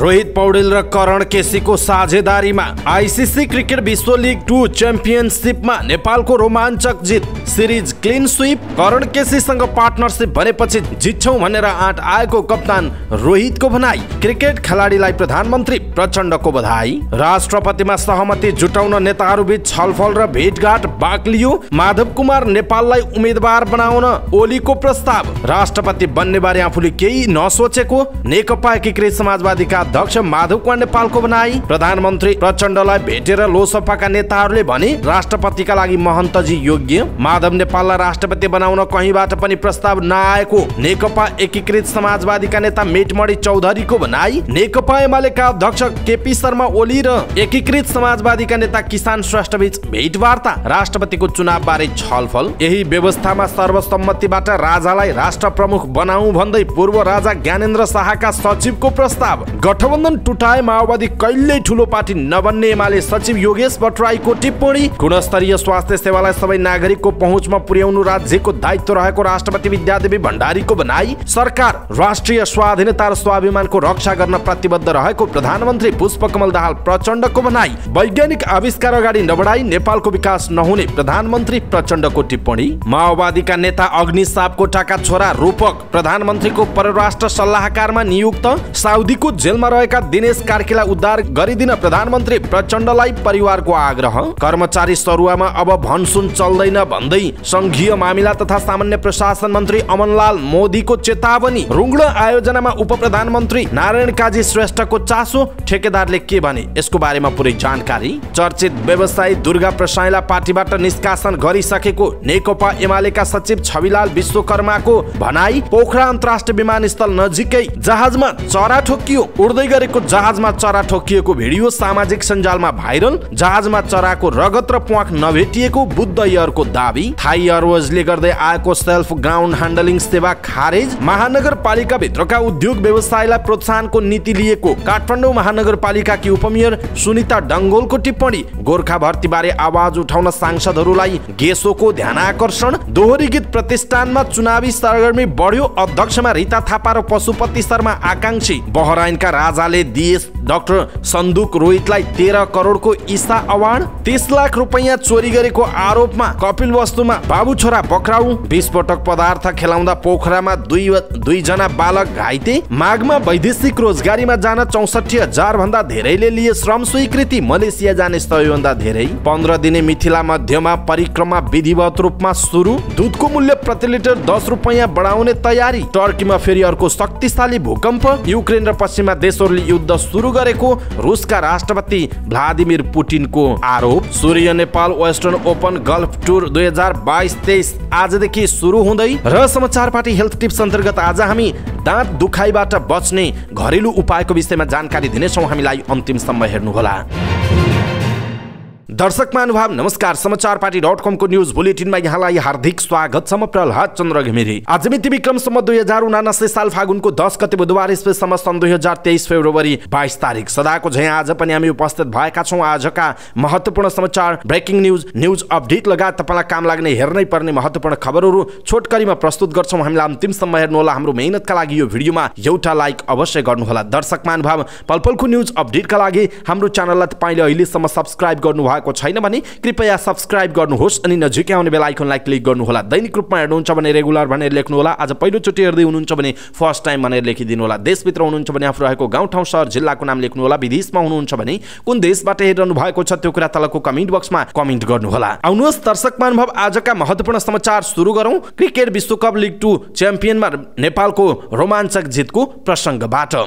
रोहित पौडेल र करण केसीको साझेदारीमा आइसिसी क्रिकेट विश्व लिग टू च्याम्पियनसिपमा नेपालको रोमाञ्चक जित सिरिज क्लिन स्विप करण केसीसँग पार्टनरसिप भनेपछि जित्छौँ भनेर आँट आएको कप्तान रोहितको भनाई क्रिकेट खेलाडीलाई प्रधानमन्त्री प्रचण्डको बधाई राष्ट्रपतिमा सहमति जुटाउन नेताहरूबीच छलफल र भेटघाट बाक्लियो माधव कुमार नेपाललाई उम्मेद्वार बनाउन ओलीको प्रस्ताव राष्ट्रपति बन्ने बारे आफूले केही नसोचेको नेकपा एकीकृत समाजवादीका अध्यक्ष माधव कुमार नेपालको बनाई प्रधानमन्त्री प्रचण्डलाई भेटेर लोकसभाका नेताहरूले भने राष्ट्रपतिका लागि महन्तजी योग्य माधव नेपाललाई राष्ट्रपति बनाउन कहीँबाट पनि प्रस्ताव नआएको नेकपा एकीकृत समाजवादीका नेता मेटमणि चौधरीको भनाई नेकपा एमालेका अध्यक्ष केपी शर्मा ओली र एकीकृत समाजवादीका नेता किसान श्रेष्ठ श्रेष्ठबीच भेटवार्ता राष्ट्रपतिको चुनाव बारे छलफल यही व्यवस्थामा सर्वसम्मतिबाट राजालाई राष्ट्र प्रमुख बनाऊ भन्दै पूर्व राजा ज्ञानेन्द्र शाहका सचिवको प्रस्ताव गठबन्धन टुटाए माओवादी कहिल्यै ठुलो पार्टी नबन्ने एमाले सचिव योगेश भट्टराईको टिप्पणी गुणस्तरीय स्वास्थ्य सेवालाई सबै नागरिकको पहुँचमा पुर्याउनु राज्यको दायित्व रहेको राष्ट्रपति विद्यादेवी भण्डारीको भनाई सरकार राष्ट्रिय स्वाधीनता र स्वाभिमानको रक्षा गर्न प्रतिबद्ध रहेको प्रधानमन्त्री पुष्पकमल दाहाल प्रचण्डको भनाई वैज्ञानिक आविष्कार अगाडि नबढाई नेपालको विकास नहुने प्रधानमन्त्री प्रचण्डको टिप्पणी माओवादीका नेता अग्नि सापकोटाका छोरा रूपक प्रधानमन्त्रीको परराष्ट्र सल्लाहकारमा नियुक्त साउदीको जेलमा विदेशमा रहेका दिनेश कार्कीलाई उद्धार गरिदिन प्रधानमन्त्री प्रचण्डलाई परिवारको आग्रह कर्मचारी सरुवामा अब भनसुन चल्दैन भन्दै संघीय मामिला तथा सामान्य प्रशासन मन्त्री अमनलाल मोदीको चेतावनी रुङ्ड आयोजनामा उप प्रधानमन्त्री नारायण काजी श्रेष्ठको चासो ठेकेदारले के भने यसको बारेमा पुरै जानकारी चर्चित व्यवसायी दुर्गा प्रसाईलाई पार्टीबाट निष्कासन गरिसकेको नेकपा एमालेका सचिव छविलाल विश्वकर्माको भनाई पोखरा अन्तर्राष्ट्रिय विमानस्थल नजिकै जहाजमा चरा ठोकियो उड्दै गरेको जहाजमा चरा ठोकिएको भिडियो सामाजिक सञ्जालमा भाइरल जहाजमा चराको रगत र प्वाख नभेटिएको बुद्ध एयरको दावी थाई एयरवेजले गर्दै आएको सेल्फ ग्राउन्ड ह्यान्डलिङ सेवा खारेज महानगरपालिका भित्रका उद्योग व्यवसायलाई प्रोत्साहनको नीति लिएको काठमाडौँ महानगरपालिकाकी उपमेयर सुनिता डङ्गोलको टिप्पणी गोर्खा भर्ती बारे आवाज उठाउन सांसदहरूलाई गेसोको ध्यान आकर्षण दोहोरी गीत प्रतिष्ठानमा चुनावी सरगर्मी बढ्यो अध्यक्षमा रिता थापा र पशुपति शर्मा आकांक्षी बहराइनका राजाले दिए डाक्टर सन्दुक रोहितलाई तेह्र करोडको इस्ता अवार्ड तिस लाख रुपियाँ चोरी गरेको आरोपमा कपिल वस्तुमा बाबु छोरा पक्राउ विस्फोटक पदार्थ खेलाउँदा पोखरामा दुई दुईजना बालक घाइते माघमा वैदेशिक रोजगारीमा जान चौसठी हजार भन्दा धेरैले लिए श्रम स्वीकृति मलेसिया जाने सबैभन्दा धेरै पन्ध्र दिने मिथिला मध्यमा परिक्रमा विधिवत रूपमा सुरु दुधको मूल्य प्रति लिटर दस रुपियाँ बढाउने तयारी टर्कीमा फेरि अर्को शक्तिशाली भूकम्प युक्रेन र पश्चिमा देश देशहरूले युद्ध सुरु गरेको रुसका राष्ट्रपति भ्लादिमिर पुटिनको आरोप Surya Nepal western open golf tour दुई हजार बाइस तेइस आजदेखि सुरु हुँदै र समाचार पार्टी हेल्थ टिप्स अन्तर्गत आज हामी दाँत दुखाइबाट बच्ने घरेलु उपायको विषयमा जानकारी दिनेछौँ हामीलाई अन्तिमसम्म हेर्नुहोला दर्शक महानुभाव नमस्कार समाचार पार्टी डट कमको न्युज बुलेटिनमा यहाँलाई हार्दिक स्वागत छ म प्रहलाद चन्द्र घिमिरे आज मिति विक्रमसम्म दुई हजार उनासी साल फागुनको दस गते बुधबार स्पेससम्म सन् दुई हजार तेइस फेब्रुअरी बाइस तारिक सदाको झै आज पनि हामी उपस्थित भएका छौँ आजका महत्त्वपूर्ण समाचार ब्रेकिङ न्युज न्युज अपडेट लगायत तपाईँलाई काम लाग्ने हेर्नै पर्ने महत्त्वपूर्ण खबरहरू छोटकरीमा प्रस्तुत गर्छौँ हामीलाई अन्तिमसम्म हेर्नुहोला हाम्रो मेहनतका लागि यो भिडियोमा एउटा लाइक अवश्य गर्नुहोला दर्शक महानुभाव पलपलको न्युज अपडेटका लागि हाम्रो च्यानललाई तपाईँले अहिलेसम्म सब्सक्राइब गर्नुभयो भएको छैन भने कृपया सब्सक्राइब गर्नुहोस् अनि नजिकै आउने बेला आइकनलाई क्लिक गर्नुहोला दैनिक रूपमा हेर्नुहुन्छ भने रेगुलर भनेर लेख्नुहोला आज पहिलोचोटि हेर्दै हुनुहुन्छ भने फर्स्ट टाइम भनेर लेखिदिनु होला देशभित्र हुनुहुन्छ भने आफू रहेको गाउँठाउँ सहर जिल्लाको नाम लेख्नुहोला विदेशमा हुनुहुन्छ भने कुन देशबाट हेरिरहनु भएको छ त्यो कुरा तलको कमेन्ट बक्समा कमेन्ट गर्नुहोला आउनुहोस् दर्शक महानुभाव आजका महत्त्वपूर्ण समाचार सुरु गरौँ क्रिकेट विश्वकप लिग टू च्याम्पियनमा नेपालको रोमाञ्चक जितको प्रसङ्गबाट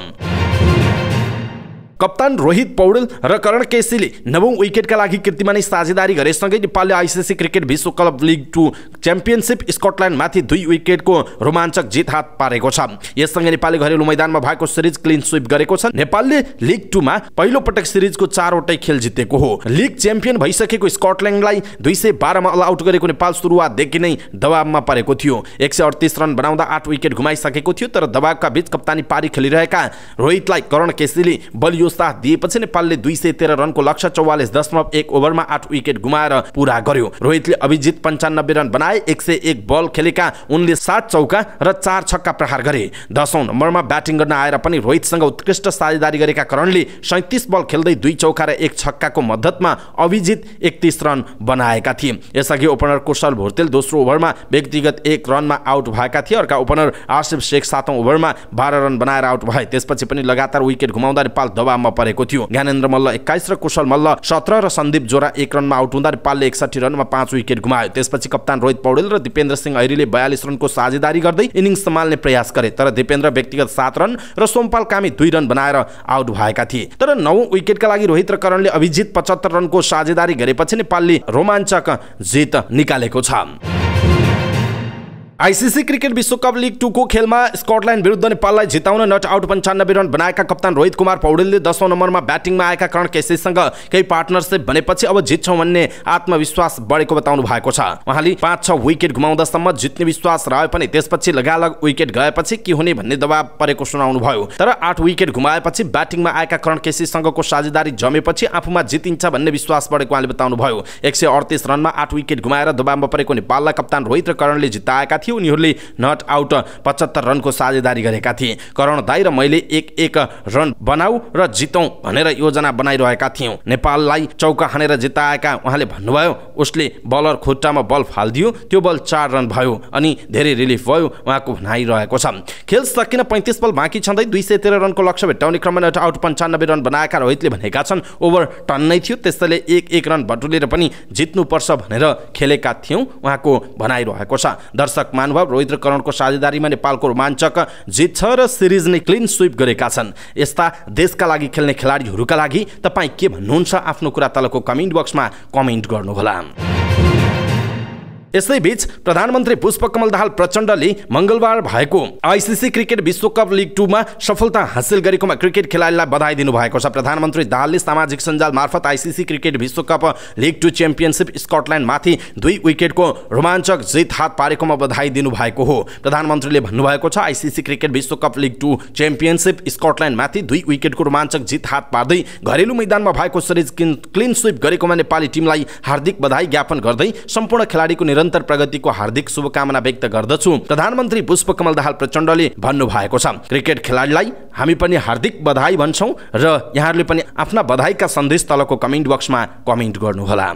कप्तान रोहित पौडेल र करण केसीले नवौं विकेटका लागि कृतिमानी साझेदारी गरेसँगै नेपालले आइसिसी क्रिकेट विश्वकप लिग टू च्याम्पियनसिप स्कटल्यान्डमाथि दुई विकेटको रोमाञ्चक जित हात पारेको छ यससँगै नेपालले घरेलु मैदानमा भएको सिरिज क्लिन स्विप गरेको छ नेपालले लिग टूमा पहिलो पटक सिरिजको चारवटै खेल जितेको हो लिग च्याम्पियन भइसकेको स्कटल्यान्डलाई दुई सय बाह्रमा अल आउट गरेको नेपाल सुरुवातदेखि नै दबावमा परेको थियो एक सय अडतिस रन बनाउँदा आठ विकेट घुमाइसकेको थियो तर दबावका बीच कप्तानी पारी खेलिरहेका रोहितलाई करण केसीले बलियो उस्ताह दिएपछि नेपालले दुई सय तेह्र रनको लक्ष्य चौवालिस दशमलव एक ओभरमा आठ विकेट गुमाएर पूरा गर्यो रोहितले अभिजित पन्चानब्बे रन बनाए एक सय एक बल खेलेका उनले सात चौका र चार छक्का प्रहार गरे दसौँ नम्बरमा ब्याटिङ गर्न आएर पनि रोहितसँग उत्कृष्ट साझेदारी गरेका करणले सैतिस बल खेल्दै दुई चौका र एक छक्काको मद्दतमा अभिजित एकतिस रन बनाएका थिए यसअघि ओपनर कुशल भोर्तेल दोस्रो ओभरमा व्यक्तिगत एक रनमा आउट भएका थिए अर्का ओपनर आसिफ शेख सातौँ ओभरमा बाह्र रन बनाएर आउट भए त्यसपछि पनि लगातार विकेट घुमाउँदा नेपाल दबाव नाममा परेको थियो ज्ञानेन्द्र मल्ल एक्काइस र कुशल मल्ल सत्र र सन्दीप जोरा एक रनमा आउट हुँदा नेपालले एकसठी रनमा पाँच विकेट गुमायो त्यसपछि कप्तान रोहित पौडेल र दिपेन्द्र सिंह ऐरीले बयालिस रनको साझेदारी गर्दै इनिङ्स सम्हाल्ने प्रयास गरे तर दिपेन्द्र व्यक्तिगत सात रन र सोमपाल कामी दुई रन बनाएर आउट भएका थिए तर नौ विकेटका लागि रोहित र करणले अभिजित पचहत्तर रनको साझेदारी गरेपछि नेपालले रोमाञ्चक जित निकालेको छ आइसिसी क्रिकेट विश्वकप लिग टूको खेलमा स्कटल्यान्ड विरुद्ध नेपाललाई जिताउन नट आउट पन्चानब्बे रन बनाएका कप्तान रोहित कुमार पौडेलले दसौँ नम्बरमा ब्याटिङमा आएका करण केसीसँग केही पार्टनरसिप बनेपछि अब जित्छौँ भन्ने आत्मविश्वास बढेको बताउनु भएको छ उहाँले पाँच छ विकेट गुमाउँदासम्म जित्ने विश्वास रह्यो पनि त्यसपछि लगालग विकेट गएपछि के हुने भन्ने दबाब परेको सुनाउनुभयो तर आठ विकेट गुमाएपछि ब्याटिङमा आएका करण केसीसँगको साझेदारी जमेपछि आफूमा जितिन्छ भन्ने विश्वास बढेको उहाँले बताउनुभयो एक रनमा आठ विकेट गुमाएर दबाबमा परेको नेपाललाई कप्तान रोहित र करणले जिताएका थिए थिए उनीहरूले नट आउट पचहत्तर रनको साझेदारी गरेका थिए करण दाई र मैले एक एक रन बनाऊ र जितौ भनेर योजना बनाइरहेका थियौँ नेपाललाई चौका हानेर जिताएका उहाँले भन्नुभयो उसले बलर खुट्टामा बल फालिदियो त्यो बल चार रन भयो अनि धेरै रिलिफ भयो उहाँको भनाइरहेको छ खेल सकिन पैँतिस बल बाँकी छँदै दुई सय तेह्र रनको लक्ष्य भेट्टाउने क्रममा नट आउट पन्चानब्बे रन बनाएका रोहितले भनेका छन् ओभर टन नै थियो त्यसैले एक एक रन बटुलेर पनि जित्नुपर्छ भनेर खेलेका थियौँ उहाँको भनाइरहेको छ दर्शक महानुभाव रोहित करणको साझेदारीमा नेपालको रोमाञ्चक जित छ र नै क्लिन स्विप गरेका छन् यस्ता देशका लागि खेल्ने खेलाडीहरूका लागि तपाईँ के भन्नुहुन्छ आफ्नो कुरा तलको कमेन्ट बक्समा कमेन्ट गर्नुहोला यसैबीच प्रधानमन्त्री पुष्पकमल दाहाल प्रचण्डले मङ्गलबार भएको आइसिसी क्रिकेट विश्वकप लिग टूमा सफलता हासिल गरेकोमा क्रिकेट खेलाडीलाई बधाई दिनुभएको छ प्रधानमन्त्री दाहालले सामाजिक सञ्जाल मार्फत आइसिसी क्रिकेट विश्वकप लिग टू च्याम्पियनसिप स्कटल्यान्डमाथि दुई विकेटको रोमाञ्चक जित हात पारेकोमा बधाई दिनुभएको हो प्रधानमन्त्रीले भन्नुभएको छ आइसिसी क्रिकेट विश्वकप लिग टू च्याम्पियनसिप स्कटल्यान्डमाथि दुई विकेटको रोमाञ्चक जित हात पार्दै घरेलु मैदानमा भएको सिरिज क्लिन स्विप गरेकोमा नेपाली टिमलाई हार्दिक बधाई ज्ञापन गर्दै सम्पूर्ण खेलाडीको निरन्तर प्रगतिको हार्दिक शुभकामना व्यक्त गर्दछु प्रधानमन्त्री पुष्पकमल दाहाल प्रचण्डले भएको छ क्रिकेट खेलाडीलाई हामी पनि हार्दिक बधाई भन्छौँ र यहाँहरूले पनि आफ्ना बधाईका सन्देश तलको कमेन्ट बक्समा कमेन्ट गर्नुहोला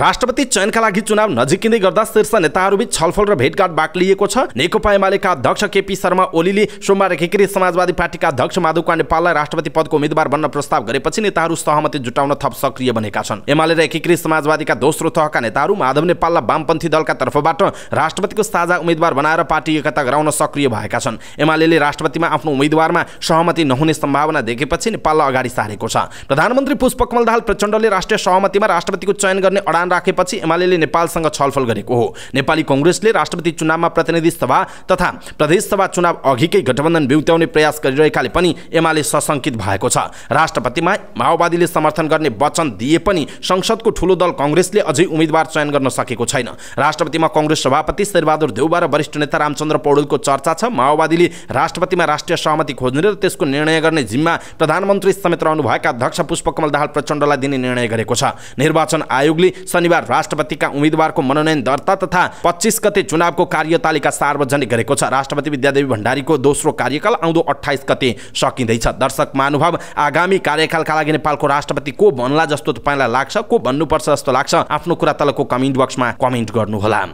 राष्ट्रपति चयनका लागि चुनाव नजिकिँदै गर्दा शीर्ष नेताहरूबीच छलफल र भेटघाट बाक्लिएको छ नेकपा एमालेका अध्यक्ष केपी शर्मा ओलीले सोमबार एकीकृत समाजवादी पार्टीका अध्यक्ष माधव नेपाललाई राष्ट्रपति पदको उम्मेद्वार बन्न प्रस्ताव गरेपछि नेताहरू सहमति जुटाउन थप सक्रिय बनेका छन् एमाले र एकीकृत समाजवादीका दोस्रो तहका नेताहरू माधव नेपाललाई वामपन्थी दलका तर्फबाट राष्ट्रपतिको साझा उम्मेद्वार बनाएर पार्टी एकता गराउन सक्रिय भएका छन् एमाले राष्ट्रपतिमा आफ्नो उम्मेद्वारमा सहमति नहुने सम्भावना देखेपछि नेपाललाई अगाडि सारेको छ प्रधानमन्त्री पुष्पकमल दाहाल प्रचण्डले राष्ट्रिय सहमतिमा राष्ट्रपतिको चयन गर्ने अडान ध्यान राखेपछि एमाले नेपालसँग छलफल गरेको हो नेपाली कङ्ग्रेसले राष्ट्रपति चुनावमा प्रतिनिधि सभा तथा प्रदेशसभा चुनाव अघिकै गठबन्धन बिउत्याउने प्रयास गरिरहेकाले पनि एमाले सशङ्कित भएको छ राष्ट्रपतिमा माओवादीले समर्थन गर्ने वचन दिए पनि संसदको ठुलो दल कङ्ग्रेसले अझै उम्मेद्वार चयन गर्न सकेको छैन राष्ट्रपतिमा कङ्ग्रेस सभापति शेरबहादुर देउबा र वरिष्ठ नेता रामचन्द्र पौडेलको चर्चा छ माओवादीले राष्ट्रपतिमा राष्ट्रिय सहमति खोज्ने र त्यसको निर्णय गर्ने जिम्मा प्रधानमन्त्री समेत रहनुभएका अध्यक्ष पुष्पकमल दाहाल प्रचण्डलाई दिने निर्णय गरेको छ निर्वाचन आयोगले शनिबार राष्ट्रपतिका उम्मेद्वारको मनोनयन दर्ता तथा पच्चिस गते चुनावको कार्यतालिका सार्वजनिक गरेको छ राष्ट्रपति विद्यादेवी भण्डारीको दोस्रो कार्यकाल आउँदो अठाइस गते सकिँदैछ दर्शक महानुभाव आगामी कार्यकालका लागि नेपालको राष्ट्रपति को बन्ला जस्तो तपाईँलाई लाग्छ को भन्नुपर्छ जस्तो लाग्छ आफ्नो कुरा तलको कमेन्ट बक्समा कमेन्ट गर्नुहोला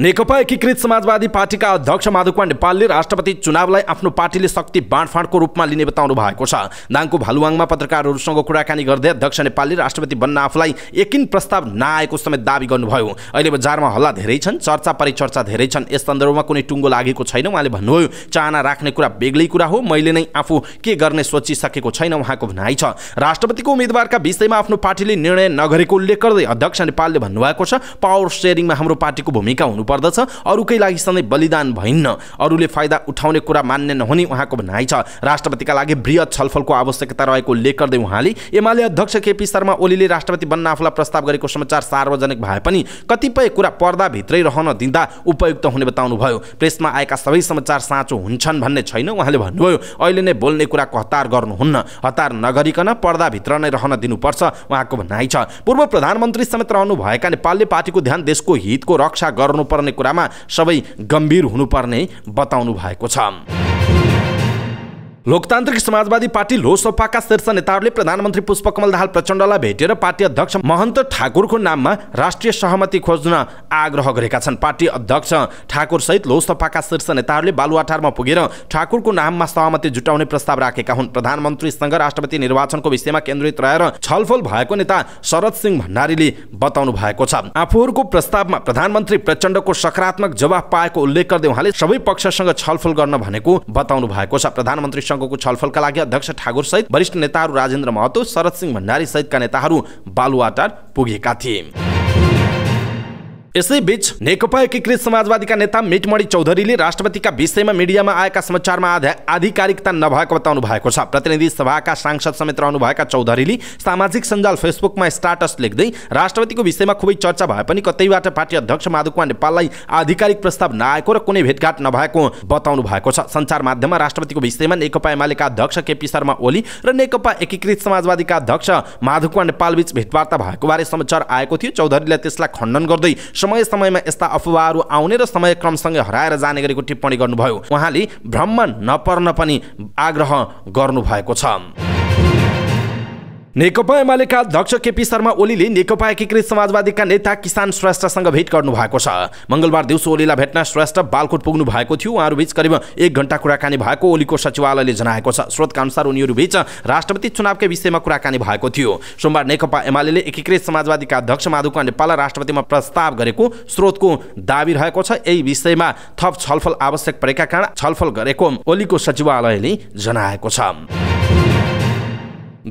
नेकपा एकीकृत समाजवादी पार्टीका अध्यक्ष माधव कुमार नेपालले राष्ट्रपति चुनावलाई आफ्नो पार्टीले शक्ति बाँडफाँडको रूपमा लिने बताउनु भएको छ दाङको भालुवाङमा पत्रकारहरूसँग कुराकानी गर्दै अध्यक्ष नेपालले राष्ट्रपति बन्न आफूलाई एकिन प्रस्ताव नआएको समेत दावी गर्नुभयो अहिले बजारमा हल्ला धेरै छन् चर्चा परिचर्चा धेरै छन् यस सन्दर्भमा कुनै टुङ्गो लागेको छैन उहाँले भन्नुभयो चाहना राख्ने कुरा बेग्लै कुरा हो मैले नै आफू के गर्ने सोचिसकेको छैन उहाँको भनाइ छ राष्ट्रपतिको उम्मेदवारका विषयमा आफ्नो पार्टीले निर्णय नगरेको उल्लेख गर्दै अध्यक्ष नेपालले भन्नुभएको छ पावर सेयरिङमा हाम्रो पार्टीको भूमिका हुनु पर्दछ अरूकै लागि सधैँ बलिदान भइन्न अरूले फाइदा उठाउने कुरा मान्ने नहुने उहाँको भनाइ छ राष्ट्रपतिका लागि वृहत छलफलको आवश्यकता रहेको उल्लेख गर्दै उहाँले एमाले अध्यक्ष केपी शर्मा ओलीले राष्ट्रपति बन्न आफूलाई प्रस्ताव गरेको समाचार सार्वजनिक भए पनि कतिपय कुरा पर्दाभित्रै रहन दिँदा उपयुक्त हुने बताउनुभयो प्रेसमा आएका सबै समाचार साँचो हुन्छन् भन्ने छैन उहाँले भन्नुभयो अहिले नै बोल्ने कुराको हतार गर्नुहुन्न हतार नगरिकन पर्दाभित्र नै रहन दिनुपर्छ उहाँको भनाइ छ पूर्व प्रधानमन्त्री समेत रहनुभएका नेपालले पार्टीको ध्यान देशको हितको रक्षा गर्नुपर्छ पर्ने कुरामा सबै गम्भीर हुनुपर्ने बताउनु भएको छ लोकतान्त्रिक समाजवादी पार्टी लोसपाका शीर्ष नेताहरूले प्रधानमन्त्री पुष्पकमल दाहाल प्रचण्डलाई भेटेर पार्टी अध्यक्ष महन्त ठाकुरको नाममा राष्ट्रिय सहमति खोज्न आग्रह गरेका छन् पार्टी अध्यक्ष ठाकुर सहित लोसपाका शीर्ष नेताहरूले बालुवाटारमा पुगेर ठाकुरको नाममा सहमति जुटाउने प्रस्ताव राखेका हुन् प्रधानमन्त्रीसँग राष्ट्रपति निर्वाचनको विषयमा केन्द्रित रहेर छलफल भएको नेता शरद सिंह भण्डारीले बताउनु भएको छ आफूहरूको प्रस्तावमा प्रधानमन्त्री प्रचण्डको सकारात्मक जवाब पाएको उल्लेख गर्दै उहाँले सबै पक्षसँग छलफल गर्न भनेको बताउनु भएको छ प्रधानमन्त्री संघको छलफलका लागि अध्यक्ष ठाकुर सहित वरिष्ठ नेताहरू राजेन्द्र महतो शरद सिंह भण्डारी सहितका नेताहरू बालुवाटार पुगेका थिए यसैबीच नेकपा एकीकृत समाजवादीका नेता मिटमणि चौधरीले राष्ट्रपतिका विषयमा मिडियामा आएका समाचारमा आधिकारिकता नभएको बताउनु भएको छ प्रतिनिधि सभाका सांसद समेत रहनुभएका चौधरीले सामाजिक सञ्जाल फेसबुकमा स्टाटस लेख्दै राष्ट्रपतिको विषयमा खुबै चर्चा भए पनि कतैबाट पार्टी अध्यक्ष माधु कुमार नेपाललाई आधिकारिक प्रस्ताव नआएको र कुनै भेटघाट नभएको बताउनु भएको छ सञ्चार माध्यममा राष्ट्रपतिको विषयमा नेकपा एमालेका अध्यक्ष केपी शर्मा ओली र नेकपा एकीकृत समाजवादीका अध्यक्ष माधु कुमार नेपालबीच भेटवार्ता भएको बारे समाचार आएको थियो चौधरीले त्यसलाई खण्डन गर्दै समय समयमा यस्ता अफवाहहरू आउने र समयक्रमसँगै हराएर जाने गरेको टिप्पणी गर्नुभयो उहाँले भ्रमण नपर्न पनि आग्रह गर्नुभएको छ नेकपा एमालेका अध्यक्ष केपी शर्मा ओलीले नेकपा एकीकृत समाजवादीका नेता किसान श्रेष्ठसँग भेट गर्नु भएको छ मङ्गलबार दिउँसो ओलीलाई भेट्न श्रेष्ठ बालकोट पुग्नु भएको थियो उहाँहरूबीच करिब एक घण्टा कुराकानी भएको ओलीको सचिवालयले जनाएको छ स्रोतका अनुसार उनीहरूबीच राष्ट्रपति चुनावकै विषयमा कुराकानी भएको थियो सोमबार नेकपा एमाले एकीकृत समाजवादीका अध्यक्ष माधव नेपाल राष्ट्रपतिमा प्रस्ताव गरेको स्रोतको दावी रहेको छ यही विषयमा थप छलफल आवश्यक परेका कारण छलफल गरेको ओलीको सचिवालयले जनाएको छ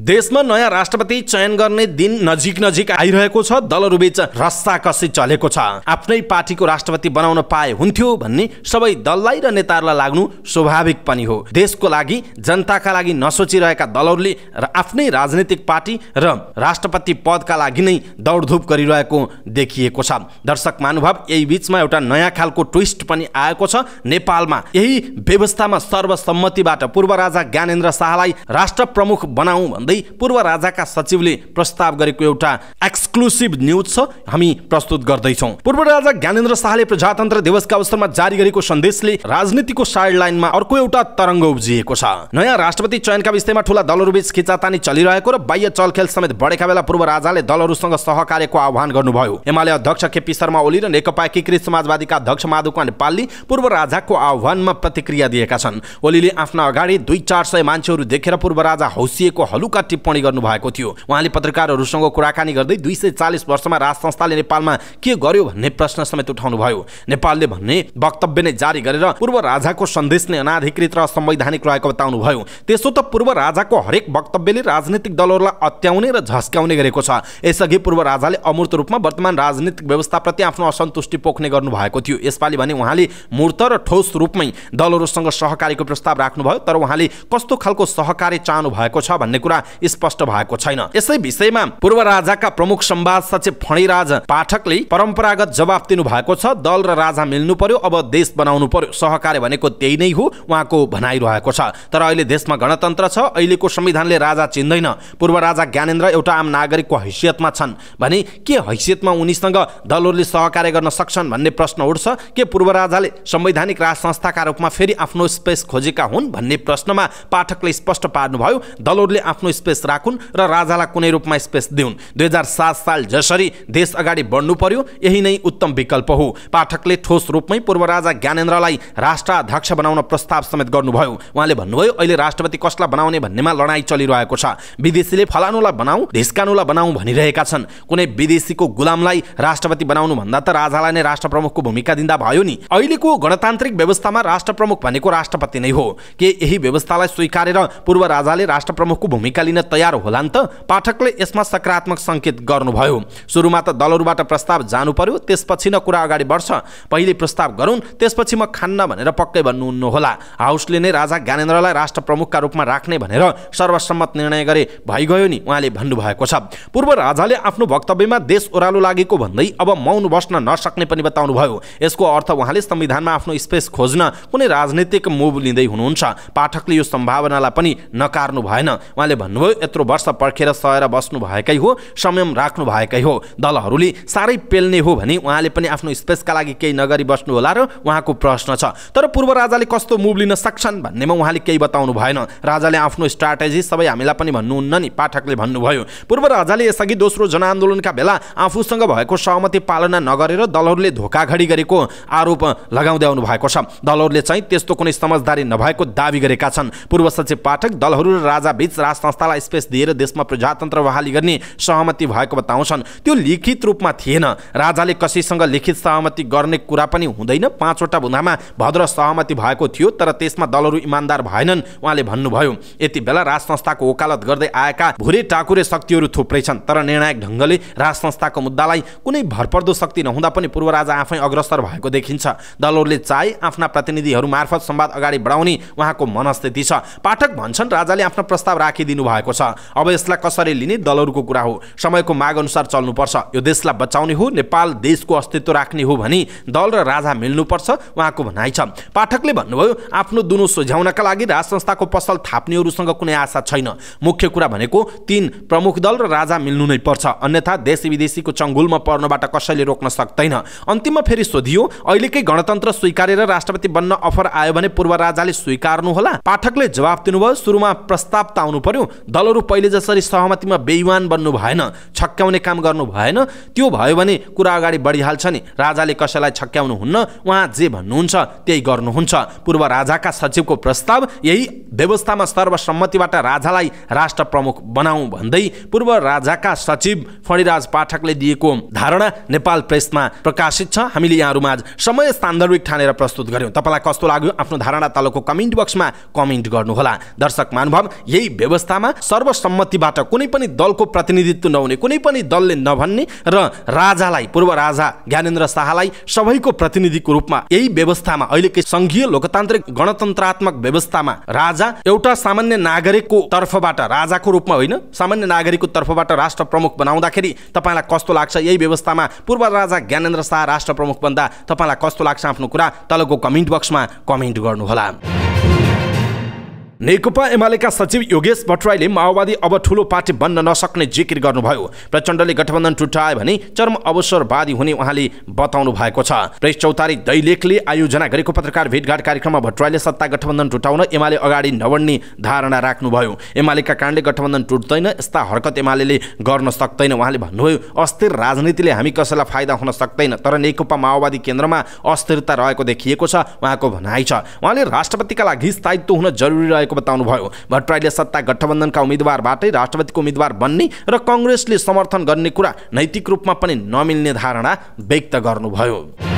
देशमा नयाँ राष्ट्रपति चयन गर्ने दिन नजिक नजिक आइरहेको छ दलहरू रस्ता रस्साकसी चलेको छ आफ्नै पार्टीको राष्ट्रपति बनाउन पाए हुन्थ्यो भन्ने सबै दललाई र नेताहरूलाई लाग्नु स्वाभाविक पनि हो देशको लागि जनताका लागि नसोचिरहेका दलहरूले र आफ्नै राजनैतिक पार्टी र राष्ट्रपति पदका लागि नै दौडधुप गरिरहेको देखिएको छ दर्शक महानुभाव यही बिचमा एउटा नयाँ खालको ट्विस्ट पनि आएको छ नेपालमा यही व्यवस्थामा सर्वसम्मतिबाट पूर्व राजा ज्ञानेन्द्र शाहलाई राष्ट्र प्रमुख बनाऊ भन्दै पूर्व राजाका सचिवले प्रस्ताव गरेको एउटा एक्सक्लुसिभ न्युज छ हामी प्रस्तुत गर्दैछौँ पूर्व राजा ज्ञानेन्द्र शाहले प्रजातन्त्र दिवसका अवसरमा जारी गरेको सन्देशले राजनीतिको साइड लाइनमा अर्को एउटा तरङ्ग उब्जिएको छ नयाँ राष्ट्रपति चयनका विषयमा ठुला दलहरूबीच खिचातानी चलिरहेको र बाह्य चलखेल समेत बढेका बेला पूर्व राजाले दलहरूसँग सहकार्यको आह्वान गर्नुभयो एमाले अध्यक्ष केपी शर्मा ओली र नेकपा एकीकृत समाजवादीका अध्यक्ष माधु कुमार नेपालले पूर्व राजाको आह्वानमा प्रतिक्रिया दिएका छन् ओलीले आफ्ना अगाडि दुई चार सय मान्छेहरू देखेर पूर्व राजा हौसिएको हलुका प्रमुख टिप्पणी गर्नुभएको थियो उहाँले पत्रकारहरूसँग कुराकानी गर्दै दुई सय चालिस वर्षमा राज नेपालमा के गर्यो भन्ने प्रश्न समेत उठाउनुभयो नेपालले भन्ने वक्तव्य नै जारी गरेर पूर्व राजाको सन्देश नै अनाधिकृत र संवैधानिक रहेको बताउनुभयो त्यसो त पूर्व राजाको हरेक वक्तव्यले राजनीतिक दलहरूलाई अत्याउने र झस्क्याउने गरेको छ यसअघि पूर्व राजाले अमूर्त रूपमा वर्तमान राजनीतिक व्यवस्थाप्रति आफ्नो असन्तुष्टि पोख्ने गर्नुभएको थियो यसपालि भने उहाँले मूर्त र ठोस रूपमै दलहरूसँग सहकारीको प्रस्ताव राख्नुभयो तर उहाँले कस्तो खालको सहकारी चाहनु भएको छ भन्ने कुरा कुरा स्पष्ट भएको छैन यसै विषयमा पूर्व राजाका प्रमुख सम्वाद सचिव फणीराज पाठकले परम्परागत जवाब दिनु भएको छ दल र राजा मिल्नु पर्यो अब देश बनाउनु पर्यो सहकार्य भनेको त्यही नै हो उहाँको भनाइरहेको छ तर अहिले देशमा गणतन्त्र छ अहिलेको संविधानले राजा चिन्दैन पूर्व राजा ज्ञानेन्द्र एउटा आम नागरिकको हैसियतमा छन् भने के हैसियतमा उनीसँग दलहरूले सहकार्य गर्न सक्छन् भन्ने प्रश्न उठ्छ के पूर्व राजाले संवैधानिक राज संस्थाका रूपमा फेरि आफ्नो स्पेस खोजेका हुन् भन्ने प्रश्नमा पाठकले स्पष्ट पार्नुभयो दलहरूले आफ्नो आफ्नो स्पेस राखुन् र राजालाई कुनै रूपमा स्पेस दिउन् दुई हजार सात साल जसरी देश अगाडि बढ्नु पर्यो यही नै उत्तम विकल्प हो पाठकले ठोस रूपमै पूर्व राजा ज्ञानेन्द्रलाई राष्ट्राध्यक्ष बनाउन प्रस्ताव समेत गर्नुभयो उहाँले भन्नुभयो अहिले राष्ट्रपति कसलाई बनाउने भन्नेमा लडाइँ चलिरहेको छ विदेशीले फलानुलाई बनाऊ ढिस्कानुलाई बनाऊ भनिरहेका छन् कुनै विदेशीको गुलामलाई राष्ट्रपति बनाउनुभन्दा त राजालाई नै राष्ट्र प्रमुखको भूमिका दिँदा भयो नि अहिलेको गणतान्त्रिक व्यवस्थामा राष्ट्र प्रमुख भनेको राष्ट्रपति नै हो के यही व्यवस्थालाई स्वीकारेर पूर्व राजाले राष्ट्र प्रमुखको भूमिका निकालिन तयार होला नि त पाठकले यसमा सकारात्मक सङ्केत गर्नुभयो सुरुमा त दलहरूबाट प्रस्ताव जानु पर्यो त्यसपछि न कुरा अगाडि बढ्छ पहिले प्रस्ताव गरौँ त्यसपछि म खान्न भनेर पक्कै भन्नुहुन्न होला हाउसले नै राजा ज्ञानेन्द्रलाई राष्ट्र प्रमुखका रूपमा राख्ने भनेर सर्वसम्मत निर्णय गरे भइगयो नि उहाँले भन्नुभएको छ पूर्व राजाले आफ्नो वक्तव्यमा देश ओह्रालो लागेको भन्दै अब मौन बस्न नसक्ने पनि बताउनुभयो यसको अर्थ उहाँले संविधानमा आफ्नो स्पेस खोज्न कुनै राजनीतिक मुभ लिँदै हुनुहुन्छ पाठकले यो सम्भावनालाई पनि नकार्नु भएन उहाँले भन्नुभयो यत्रो वर्ष पर्खेर सहेर बस्नु भएकै हो राख्नु भएकै हो दलहरूले साह्रै पेल्ने हो भने उहाँले पनि आफ्नो स्पेसका लागि केही नगरी बस्नु होला र उहाँको प्रश्न छ तर पूर्व राजाले कस्तो मुभ लिन सक्छन् भन्नेमा उहाँले केही बताउनु भएन राजाले आफ्नो स्ट्राटेजी सबै हामीलाई पनि भन्नुहुन्न नि पाठकले भन्नुभयो पूर्व राजाले यसअघि दोस्रो जनआन्दोलनका बेला आफूसँग भएको सहमति पालना नगरेर दलहरूले धोकाघडी गरेको आरोप लगाउँदै आउनु भएको छ दलहरूले चाहिँ त्यस्तो कुनै समझदारी नभएको दावी गरेका छन् पूर्व सचिव पाठक दलहरू र राजाबीच राज संस्थालाई स्पेस दिएर देशमा प्रजातन्त्र बहाली गर्ने सहमति भएको बताउँछन् त्यो लिखित रूपमा थिएन राजाले कसैसँग लिखित सहमति गर्ने कुरा पनि हुँदैन पाँचवटा हुँदामा भद्र सहमति भएको थियो तर त्यसमा दलहरू इमान्दार भएनन् उहाँले भन्नुभयो यति बेला राज संस्थाको वकालत गर्दै आएका भुरे टाकुरे शक्तिहरू थुप्रै छन् तर निर्णायक ढङ्गले राज संस्थाको मुद्दालाई कुनै भरपर्दो शक्ति नहुँदा पनि पूर्व राजा आफै अग्रसर भएको देखिन्छ दलहरूले चाहे आफ्ना प्रतिनिधिहरू मार्फत संवाद अगाडि बढाउने उहाँको मनस्थिति छ पाठक भन्छन् राजाले आफ्नो प्रस्ताव राखिदिनु भएको छ अब यसलाई कसरी लिने दलहरूको कुरा हो समयको माग अनुसार चल्नुपर्छ यो देशलाई बचाउने हो नेपाल देशको अस्तित्व राख्ने हो भनी दल र राजा मिल्नुपर्छ उहाँको भनाइ छ पाठकले भन्नुभयो आफ्नो दुनो सोझ्याउनका लागि राज संस्थाको पसल थाप्नेहरूसँग कुनै आशा छैन मुख्य कुरा भनेको तिन प्रमुख दल र राजा मिल्नु नै पर्छ अन्यथा देश विदेशीको चङ्गुलमा पर्नबाट कसैले रोक्न सक्दैन अन्तिममा फेरि सोधियो अहिलेकै गणतन्त्र स्वीकारेर राष्ट्रपति बन्न अफर आयो भने पूर्व राजाले स्वीकार्नुहोला पाठकले जवाब दिनुभयो सुरुमा प्रस्ताव त आउनु पर्यो दलहरू पहिले जसरी सहमतिमा बेइमान बन्नु भएन छक्क्याउने काम गर्नु भएन त्यो भयो भने कुरा अगाडि बढिहाल्छ नि राजाले कसैलाई छक्क्याउनु हुन्न उहाँ जे भन्नुहुन्छ त्यही गर्नुहुन्छ पूर्व राजाका सचिवको प्रस्ताव यही व्यवस्थामा सर्वसम्मतिबाट राजालाई राष्ट्र प्रमुख बनाऊ भन्दै पूर्व राजाका सचिव फणिराज पाठकले दिएको धारणा नेपाल प्रेसमा प्रकाशित छ हामीले यहाँहरूमा आज समय सान्दर्भिक ठानेर प्रस्तुत गऱ्यौँ तपाईँलाई कस्तो लाग्यो आफ्नो धारणा तलको कमेन्ट बक्समा कमेन्ट गर्नुहोला दर्शक महानुभाव यही व्यवस्थामा सभामा सर्वसम्मतिबाट कुनै पनि दलको प्रतिनिधित्व नहुने कुनै पनि दलले नभन्ने र राजालाई पूर्व राजा ज्ञानेन्द्र शाहलाई सबैको प्रतिनिधिको रूपमा यही व्यवस्थामा अहिलेकै सङ्घीय लोकतान्त्रिक गणतन्त्रात्मक व्यवस्थामा राजा एउटा सामान्य नागरिकको तर्फबाट राजाको रूपमा होइन सामान्य नागरिकको तर्फबाट राष्ट्र प्रमुख बनाउँदाखेरि तपाईँलाई कस्तो लाग्छ यही व्यवस्थामा पूर्व राजा ज्ञानेन्द्र शाह राष्ट्र प्रमुख बन्दा तपाईँलाई कस्तो लाग्छ आफ्नो कुरा तलको कमेन्ट बक्समा कमेन्ट गर्नुहोला नेकपा एमालेका सचिव योगेश भट्टराईले माओवादी अब ठुलो पार्टी बन्न नसक्ने जिकिर गर्नुभयो प्रचण्डले गठबन्धन टुटाए भने चरम अवसरवादी हुने उहाँले बताउनु भएको छ प्रेस चौतारी दैलेखले आयोजना गरेको पत्रकार भेटघाट कार्यक्रममा भट्टराईले सत्ता गठबन्धन टुटाउन एमाले अगाडि नबढ्ने धारणा राख्नुभयो एमालेका कारणले गठबन्धन टुट्दैन यस्ता हरकत एमाले गर्न सक्दैन उहाँले भन्नुभयो अस्थिर राजनीतिले हामी कसैलाई फाइदा हुन सक्दैन तर नेकपा माओवादी केन्द्रमा अस्थिरता रहेको देखिएको छ उहाँको भनाइ छ उहाँले राष्ट्रपतिका लागि स्थायित्व हुन जरुरी रहेको भएको बताउनुभयो भट्टराईले सत्ता गठबन्धनका उम्मेद्वारबाटै राष्ट्रपतिको उम्मेद्वार बन्ने र कङ्ग्रेसले समर्थन गर्ने कुरा नैतिक रूपमा पनि नमिल्ने धारणा व्यक्त गर्नुभयो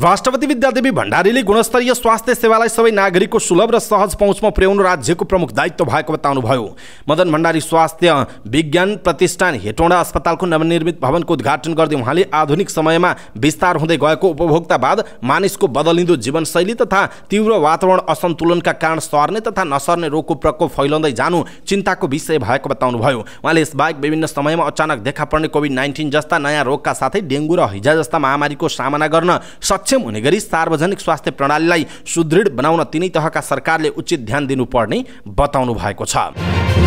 राष्ट्रपति विद्यादेवी भण्डारीले गुणस्तरीय स्वास्थ्य सेवालाई सबै नागरिकको सुलभ र सहज पहुँचमा पुर्याउनु राज्यको प्रमुख दायित्व भएको बताउनुभयो मदन भण्डारी स्वास्थ्य विज्ञान प्रतिष्ठान हेटौँडा अस्पतालको नवनिर्मित भवनको उद्घाटन गर्दै उहाँले आधुनिक समयमा विस्तार हुँदै गएको उपभोक्तावाद मानिसको बदलिँदो जीवनशैली तथा तीव्र वातावरण असन्तुलनका कारण सर्ने तथा नसर्ने रोगको प्रकोप फैलाउँदै जानु चिन्ताको विषय भएको बताउनुभयो उहाँले यसबाहेक विभिन्न समयमा अचानक देखा पर्ने कोभिड नाइन्टिन जस्ता नयाँ रोगका साथै डेङ्गु र हिजा जस्ता महामारीको सामना गर्न सक्षम हुने गरी सार्वजनिक स्वास्थ्य प्रणालीलाई सुदृढ बनाउन तिनै तहका सरकारले उचित ध्यान दिनुपर्ने बताउनु भएको छ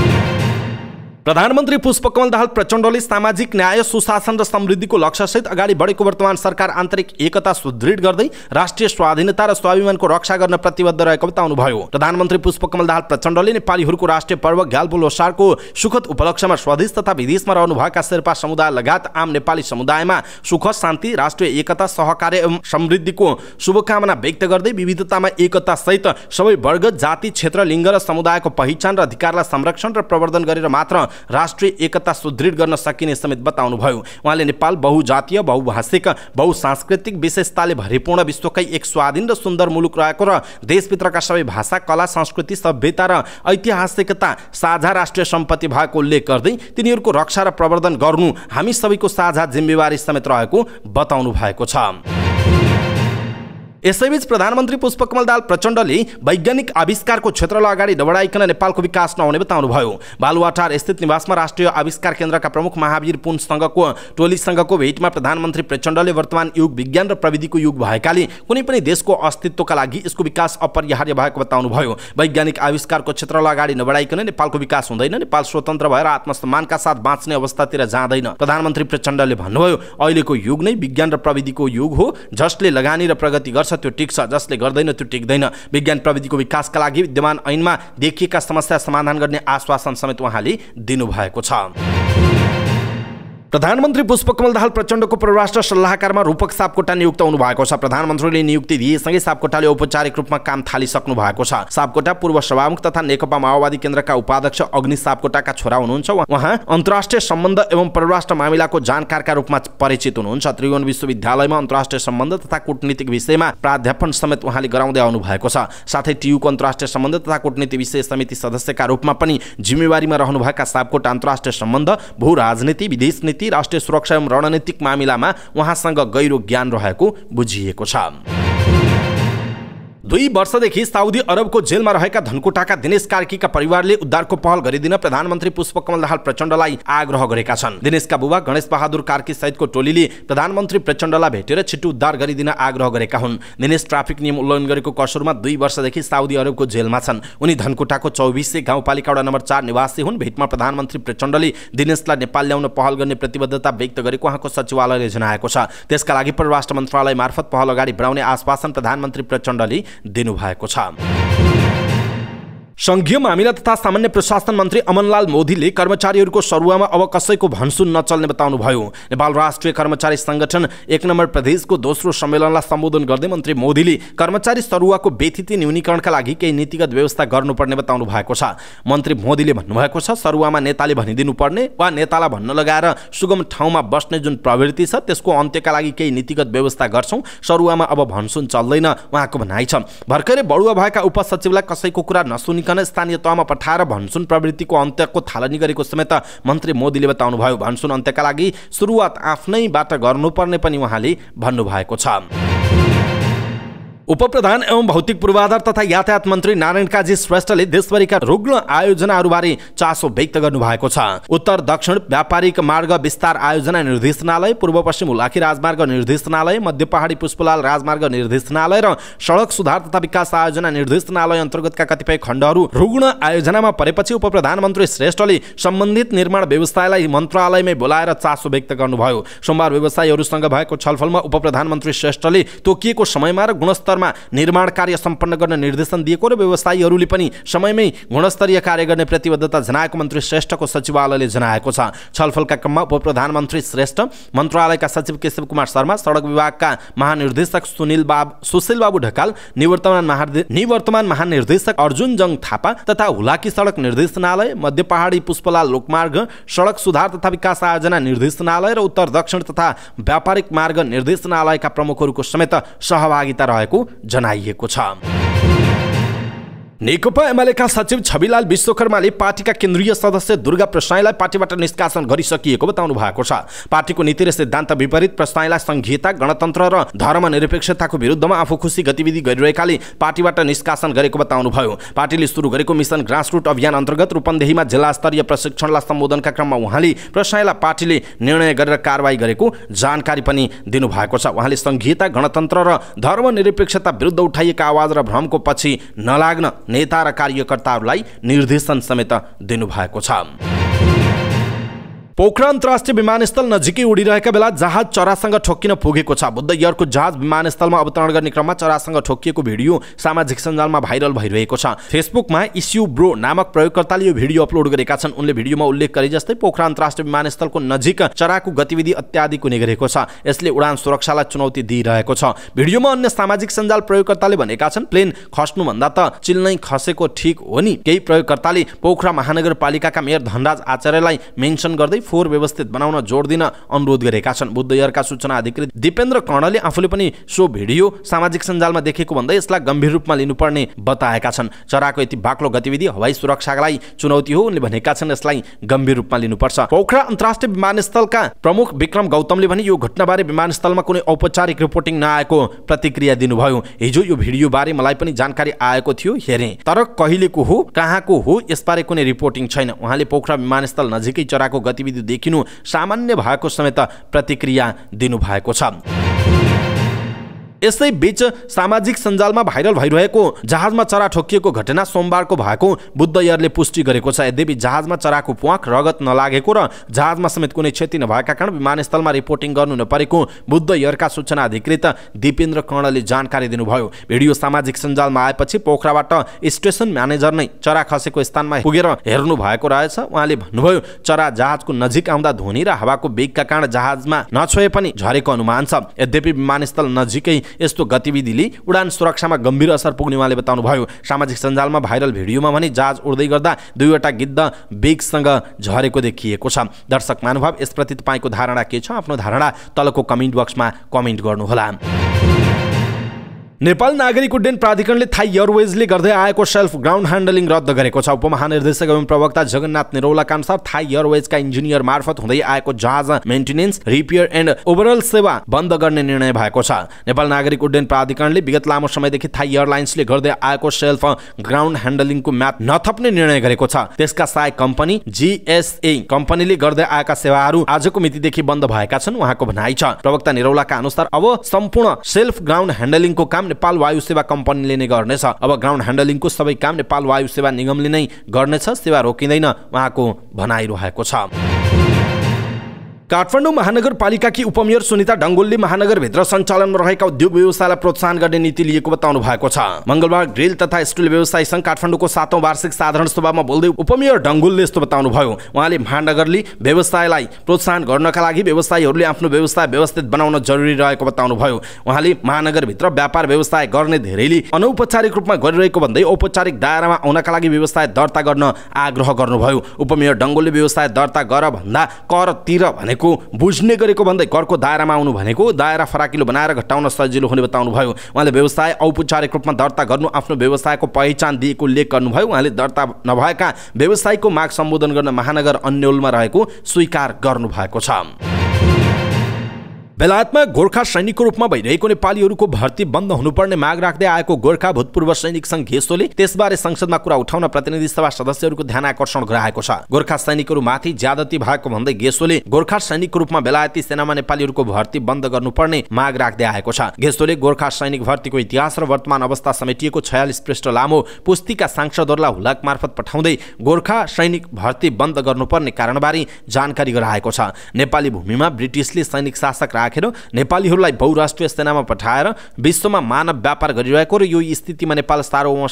प्रधानमन्त्री पुष्पकमल दाहाल प्रचण्डले सामाजिक न्याय सुशासन र समृद्धिको लक्ष्यसहित अगाडि बढेको वर्तमान सरकार आन्तरिक एकता सुदृढ गर्दै राष्ट्रिय स्वाधीनता र स्वाभिमानको रक्षा गर्न प्रतिबद्ध रहेको बताउनुभयो प्रधानमन्त्री पुष्पकमल दाहाल प्रचण्डले नेपालीहरूको राष्ट्रिय पर्व ग्यालबो लोसारको सुखद उपलक्ष्यमा स्वदेश तथा विदेशमा रहनुभएका शेर्पा समुदाय लगायत आम नेपाली समुदायमा सुख शान्ति राष्ट्रिय एकता सहकार्य एवं समृद्धिको शुभकामना व्यक्त गर्दै विविधतामा एकता सहित सबै वर्ग जाति क्षेत्र लिङ्ग र समुदायको पहिचान र अधिकारलाई संरक्षण र प्रवर्धन गरेर मात्र राष्ट्रिय एकता सुदृढ गर्न सकिने समेत बताउनुभयो उहाँले नेपाल बहुजातीय बहुभाषिक बहुसांस्कृतिक विशेषताले भरिपूर्ण विश्वकै एक स्वाधीन र सुन्दर मुलुक रहेको र देशभित्रका सबै भाषा कला संस्कृति सभ्यता र ऐतिहासिकता साझा राष्ट्रिय सम्पत्ति भएको उल्लेख गर्दै तिनीहरूको रक्षा र प्रवर्धन गर्नु हामी सबैको साझा जिम्मेवारी समेत रहेको बताउनु भएको छ यसैबीच प्रधानमन्त्री पुष्पकमल दाल प्रचण्डले वैज्ञानिक आविष्कारको क्षेत्रलाई अगाडि नबढाइकन नेपालको विकास नहुने बताउनुभयो बालुवाटार स्थित निवासमा राष्ट्रिय आविष्कार केन्द्रका प्रमुख महावीर पुनसँगको टोलीसँगको भेटमा प्रधानमन्त्री प्रचण्डले वर्तमान युग विज्ञान र प्रविधिको युग भएकाले कुनै पनि देशको अस्तित्वका लागि यसको विकास अपरिहार्य भएको बताउनुभयो वैज्ञानिक आविष्कारको क्षेत्रलाई अगाडि नबढाइकन नेपालको विकास हुँदैन नेपाल स्वतन्त्र भएर आत्मसम्मानका साथ बाँच्ने अवस्थातिर जाँदैन प्रधानमन्त्री प्रचण्डले भन्नुभयो अहिलेको युग नै विज्ञान र प्रविधिको युग हो जसले लगानी र प्रगति गर्छ त्यो टिक्छ जसले गर्दैन त्यो टिक्दैन विज्ञान प्रविधिको विकासका लागि विद्यमान ऐनमा देखिएका समस्या समाधान गर्ने आश्वासन समेत उहाँले दिनुभएको छ प्रधानमन्त्री पुष्पकमल दाहाल प्रचण्डको परराष्ट्र सल्लाहकारमा रूपक सापकोटा नियुक्त हुनुभएको छ प्रधानमन्त्रीले नियुक्ति दिएसँगै सापकोटाले औपचारिक रूपमा काम थालिसक्नु भएको छ सापकोटा पूर्व सभामुख तथा नेकपा माओवादी केन्द्रका उपाध्यक्ष अग्नि सापकोटाका छोरा हुनुहुन्छ उहाँ अन्तर्राष्ट्रिय सम्बन्ध एवं परराष्ट्र मामिलाको जानकारका रूपमा परिचित हुनुहुन्छ त्रिभुवन विश्वविद्यालयमा अन्तर्राष्ट्रिय सम्बन्ध तथा कूटनीतिक विषयमा प्राध्यापन समेत उहाँले गराउँदै आउनु भएको छ साथै टियुको अन्तर्राष्ट्रिय सम्बन्ध तथा कूटनीति विषय समिति सदस्यका रूपमा पनि जिम्मेवारीमा रहनुभएका सापकोटा अन्तर्राष्ट्रिय सम्बन्ध भू राजनीति विदेश नीति राष्ट्रिय सुरक्षा एवं रणनीतिक मामिलामा उहाँसँग गहिरो ज्ञान रहेको बुझिएको छ दुई वर्षदेखि साउदी अरबको जेलमा रहेका धनकुटाका दिनेश कार्कीका परिवारले उद्धारको पहल गरिदिन प्रधानमन्त्री पुष्पकमल दाहाल प्रचण्डलाई आग्रह गरेका छन् दिनेशका बुबा गणेश बहादुर कार्की सहितको टोलीले प्रधानमन्त्री प्रचण्डलाई भेटेर छिटो उद्धार गरिदिन आग्रह गरेका हुन् दिनेश ट्राफिक नियम उल्लङ्घन गरेको कसुरमा दुई वर्षदेखि साउदी अरबको जेलमा छन् उनी धनकुटाको चौबिसै गाउँपालिका वडा नम्बर चार निवासी हुन् भेटमा प्रधानमन्त्री प्रचण्डले दिनेशलाई नेपाल ल्याउन पहल गर्ने प्रतिबद्धता व्यक्त गरेको उहाँको सचिवालयले जनाएको छ त्यसका लागि परराष्ट्र मन्त्रालय मार्फत पहल अगाडि बढाउने आश्वासन प्रधानमन्त्री प्रचण्डले दिनुभएको छ संघीय मामिला तथा सामान्य प्रशासन मन्त्री अमनलाल मोदीले कर्मचारीहरूको सरुवामा अब कसैको भन्सुन नचल्ने बताउनुभयो नेपाल राष्ट्रिय कर्मचारी सङ्गठन एक नम्बर प्रदेशको दोस्रो सम्मेलनलाई सम्बोधन गर्दै मन्त्री मोदीले कर्मचारी सरुवाको व्यथित न्यूनीकरणका लागि केही नीतिगत व्यवस्था गर्नुपर्ने बताउनु भएको छ मन्त्री मोदीले भन्नुभएको छ सरुवामा नेताले भनिदिनु पर्ने वा नेतालाई भन्न लगाएर सुगम ठाउँमा बस्ने जुन प्रवृत्ति छ त्यसको अन्त्यका लागि केही नीतिगत व्यवस्था गर्छौँ सरुवामा अब भन्सुन चल्दैन उहाँको भनाइ छ भर्खरै बडुवा भएका उपसचिवलाई कसैको कुरा नसुनि नभनिकन स्थानीय तहमा पठाएर भनसुन प्रवृत्तिको अन्त्यको थालनी गरेको समेत मन्त्री मोदीले बताउनुभयो भनसुन अन्त्यका लागि सुरुवात आफ्नैबाट गर्नुपर्ने पनि उहाँले भन्नुभएको छ उपप्रधान एवं भौतिक पूर्वाधार तथा यातायात मन्त्री नारायण काजी श्रेष्ठले देशभरिका रुग्ण बारे चासो व्यक्त गर्नु भएको छ उत्तर दक्षिण व्यापारिक मार्ग विस्तार आयोजना निर्देशनालय पूर्व पश्चिम उल्लाखी राजमार्ग निर्देशनालय मध्य पहाडी पुष्पलाल राजमार्ग निर्देशनालय र सडक सुधार तथा विकास आयोजना निर्देशनालय अन्तर्गतका कतिपय खण्डहरू रुग्ण आयोजनामा परेपछि उप प्रधानमन्त्री श्रेष्ठले सम्बन्धित निर्माण व्यवसायलाई मन्त्रालयमै बोलाएर चासो व्यक्त गर्नुभयो सोमबार व्यवसायीहरूसँग भएको छलफलमा उप प्रधानमन्त्री श्रेष्ठले तोकिएको समयमा र गुणस्तर स्तरमा निर्माण कार्य सम्पन्न गर्न निर्देशन दिएको र व्यवसायीहरूले पनि समयमै गुणस्तरीय कार्य गर्ने प्रतिबद्धता जनाएको मन्त्री श्रेष्ठको सचिवालयले जनाएको छ छलफलका क्रममा उप श्रेष्ठ मन्त्रालयका सचिव केशव कुमार शर्मा सडक विभागका महानिर्देशक सुनिल बाब सुशील बाबु ढकाल निवर्तमान निवर्तमान महानिर्देशक अर्जुन जङ थापा तथा हुलाकी सडक निर्देशनालय मध्य पहाडी पुष्पलाल लोकमार्ग सडक सुधार तथा विकास आयोजना निर्देशनालय र उत्तर दक्षिण तथा व्यापारिक मार्ग निर्देशनालयका प्रमुखहरूको समेत सहभागिता रहेको जनाइएको छ नेकपा एमालेका सचिव छविलाल विश्वकर्माले पार्टीका केन्द्रीय सदस्य दुर्गा प्रसाईलाई पार्टीबाट निष्कासन गरिसकिएको बताउनु भएको छ पार्टीको नीति र सिद्धान्त विपरीत प्रसाईलाई संघीयता गणतन्त्र र धर्मनिरपेक्षताको विरुद्धमा आफू खुसी गतिविधि गरिरहेकाले पार्टीबाट निष्कासन गरेको बताउनुभयो पार्टीले सुरु गरेको मिसन ग्रासरुट अभियान अन्तर्गत रूपन्देहीमा जिल्ला स्तरीय प्रशिक्षणलाई सम्बोधनका क्रममा उहाँले प्रसाईलाई पार्टीले निर्णय गरेर कारवाही गरेको जानकारी पनि दिनुभएको छ उहाँले संघीयता गणतन्त्र र धर्मनिरपेक्षता विरुद्ध उठाइएका आवाज र भ्रमको पछि नलाग्न नेता र कार्यकर्ताहरूलाई निर्देशन समेत दिनुभएको छ पोखरा अन्तर्राष्ट्रिय विमानस्थल नजिकै उडिरहेका बेला जहाज चरासँग ठोकिन पुगेको छ बुद्ध एयरको जहाज विमानस्थलमा अवतरण गर्ने क्रममा चरासँग ठोकिएको भिडियो सामाजिक सञ्जालमा भाइरल भइरहेको छ फेसबुकमा इस्यु ब्रो नामक प्रयोगकर्ताले यो भिडियो अपलोड गरेका छन् उनले भिडियोमा उल्लेख गरे जस्तै पोखरा अन्तर्राष्ट्रिय विमानस्थलको नजिक चराको गतिविधि अत्याधिक हुने गरेको छ यसले उडान सुरक्षालाई चुनौती दिइरहेको छ भिडियोमा अन्य सामाजिक सञ्जाल प्रयोगकर्ताले भनेका छन् प्लेन खस्नुभन्दा त चिल्नै खसेको ठिक हो नि केही प्रयोगकर्ताले पोखरा महानगरपालिकाका मेयर धनराज आचार्यलाई मेन्सन गर्दै फोहोर व्यवस्थित बनाउन जोड दिन अनुरोध गरेका छन् बुद्धयरका सूचना अधिकृत दिपेन्द्र कर्णले आफूले पनि सो भिडियो सामाजिक सञ्जालमा देखेको भन्दै यसलाई गम्भीर रूपमा लिनुपर्ने बताएका छन् चराको यति बाक्लो गतिविधि हवाई सुरक्षालाई चुनौती हो उनले भनेका छन् यसलाई गम्भीर रूपमा लिनुपर्छ पोखरा अन्तर्राष्ट्रिय विमानस्थलका प्रमुख विक्रम गौतमले भने यो घटनाबारे विमानस्थलमा कुनै औपचारिक रिपोर्टिङ नआएको प्रतिक्रिया दिनुभयो हिजो यो भिडियो बारे मलाई पनि जानकारी आएको थियो हेरे तर कहिलेको हो कहाँको हो यसबारे कुनै रिपोर्टिङ छैन उहाँले पोखरा विमानस्थल नजिकै चराको गतिविधि गतिविधि देखिनु सामान्य भएको समेत प्रतिक्रिया दिनुभएको छ यसै बीच सामाजिक सञ्जालमा भाइरल भइरहेको जहाजमा चरा ठोकिएको घटना सोमबारको भएको बुद्ध एयरले पुष्टि गरेको छ यद्यपि जहाजमा चराको प्वाख रगत नलागेको र जहाजमा समेत कुनै क्षति नभएका कारण विमानस्थलमा रिपोर्टिङ गर्नु नपरेको बुद्ध एयरका सूचना अधिकृत दिपेन्द्र कर्णले जानकारी दिनुभयो भिडियो सामाजिक सञ्जालमा आएपछि पोखराबाट स्टेसन म्यानेजर नै चरा खसेको स्थानमा पुगेर हेर्नु भएको रहेछ उहाँले भन्नुभयो चरा जहाजको नजिक आउँदा ध्वनि र हावाको बेगका कारण जहाजमा नछोए पनि झरेको अनुमान छ यद्यपि विमानस्थल नजिकै यस्तो गतिविधिले उडान सुरक्षामा गम्भीर असर पुग्ने उहाँले बताउनुभयो सामाजिक सञ्जालमा भाइरल भिडियोमा भने जहाज उड्दै गर्दा दुईवटा गिद्ध बेगसँग झरेको देखिएको छ दर्शक महानुभाव यसप्रति तपाईँको धारणा के छ आफ्नो धारणा तलको कमेन्ट बक्समा कमेन्ट गर्नुहोला नेपाल नागरिक उड्डयन प्राधिकरणले थाई एयरवेजले गर्दै आएको सेल्फ ग्राउन्ड ह्यान्डलिङ रद्द गरेको छ उपमहानिर्देशक एवं प्रवक्ता जगन्नाथ निरौलाका अनुसार थाई एयरवेजका इन्जिनियर मार्फत हुँदै आएको जहाज मेन्टेनेन्स रिपेयर एन्ड ओभरअल सेवा बन्द गर्ने निर्णय भएको छ नेपाल नागरिक उड्डयन प्राधिकरणले विगत लामो समयदेखि थाई एयरलाइन्सले गर्दै आएको सेल्फ ग्राउन्ड ह्यान्डलिङको म्याप नथप्ने निर्णय गरेको छ त्यसका सहायक कम्पनी जीएसए कम्पनीले गर्दै आएका सेवाहरू आजको मितिदेखि बन्द भएका छन् उहाँको भनाइ छ प्रवक्ता निरौलाका अनुसार अब सम्पूर्ण सेल्फ ग्राउन्ड ह्यान्डलिङको काम काम नेपाल वायु सेवा कम्पनीले नै गर्नेछ अब ग्राउन्ड ह्यान्डलिङको सबै काम नेपाल वायु सेवा निगमले नै गर्नेछ सेवा रोकिँदैन उहाँको भनाइरहेको छ काठमाडौँ महानगरपालिकाकी उपमेयर सुनिता डङ्गोलले महानगरभित्र सञ्चालनमा रहेका उद्योग व्यवसायलाई प्रोत्साहन गर्ने नीति लिएको बताउनु भएको छ मङ्गलबार ग्रिल तथा स्टिल व्यवसाय सङ्घ काठमाडौँको सातौँ वार्षिक साधारण सभामा बोल्दै उपमेयर डङ्गोलले यस्तो बताउनुभयो उहाँले महानगरले व्यवसायलाई प्रोत्साहन गर्नका लागि व्यवसायीहरूले आफ्नो व्यवसाय व्यवस्थित बनाउन जरुरी रहेको बताउनु भयो उहाँले महानगरभित्र व्यापार व्यवसाय गर्ने धेरैले अनौपचारिक रूपमा गरिरहेको भन्दै औपचारिक दायरामा आउनका लागि व्यवसाय दर्ता गर्न आग्रह गर्नुभयो उपमेयर डङ्गोलले व्यवसाय दर्ता गर भन्दा कर तिर भने भएको बुझ्ने गरेको भन्दै करको दायरामा आउनु भनेको दायरा फराकिलो बनाएर घटाउन सजिलो हुने बताउनुभयो उहाँले व्यवसाय औपचारिक रूपमा दर्ता गर्नु आफ्नो व्यवसायको पहिचान दिएको उल्लेख गर्नुभयो उहाँले दर्ता नभएका व्यवसायको माग सम्बोधन गर्न महानगर अन्यलमा रहेको स्वीकार गर्नुभएको छ बेलायतमा गोर्खा सैनिकको रूपमा भइरहेको नेपालीहरूको भर्ती बन्द हुनुपर्ने माग राख्दै आएको गोर्खा भूतपूर्व सैनिक संघ घेसोले त्यसबारे संसदमा कुरा उठाउन प्रतिनिधि सभा सदस्यहरूको ध्यान आकर्षण गराएको छ गोर्खा माथि ज्यादती भएको भन्दै घेसोले गोर्खा सैनिकको रूपमा बेलायती सेनामा नेपालीहरूको भर्ती बन्द गर्नुपर्ने माग राख्दै आएको छ घेसोले गोर्खा सैनिक भर्तीको इतिहास र वर्तमान अवस्था समेटिएको छयालिस पृष्ठ लामो पुस्तिका सांसदहरूलाई हुलाक मार्फत पठाउँदै गोर्खा सैनिक भर्ती बन्द गर्नुपर्ने कारणबारे जानकारी गराएको छ नेपाली भूमिमा ब्रिटिसले सैनिक शासक राखेर नेपालीहरूलाई बहुराष्ट्रिय सेनामा पठाएर विश्वमा मानव व्यापार गरिरहेको र यो स्थितिमा नेपाल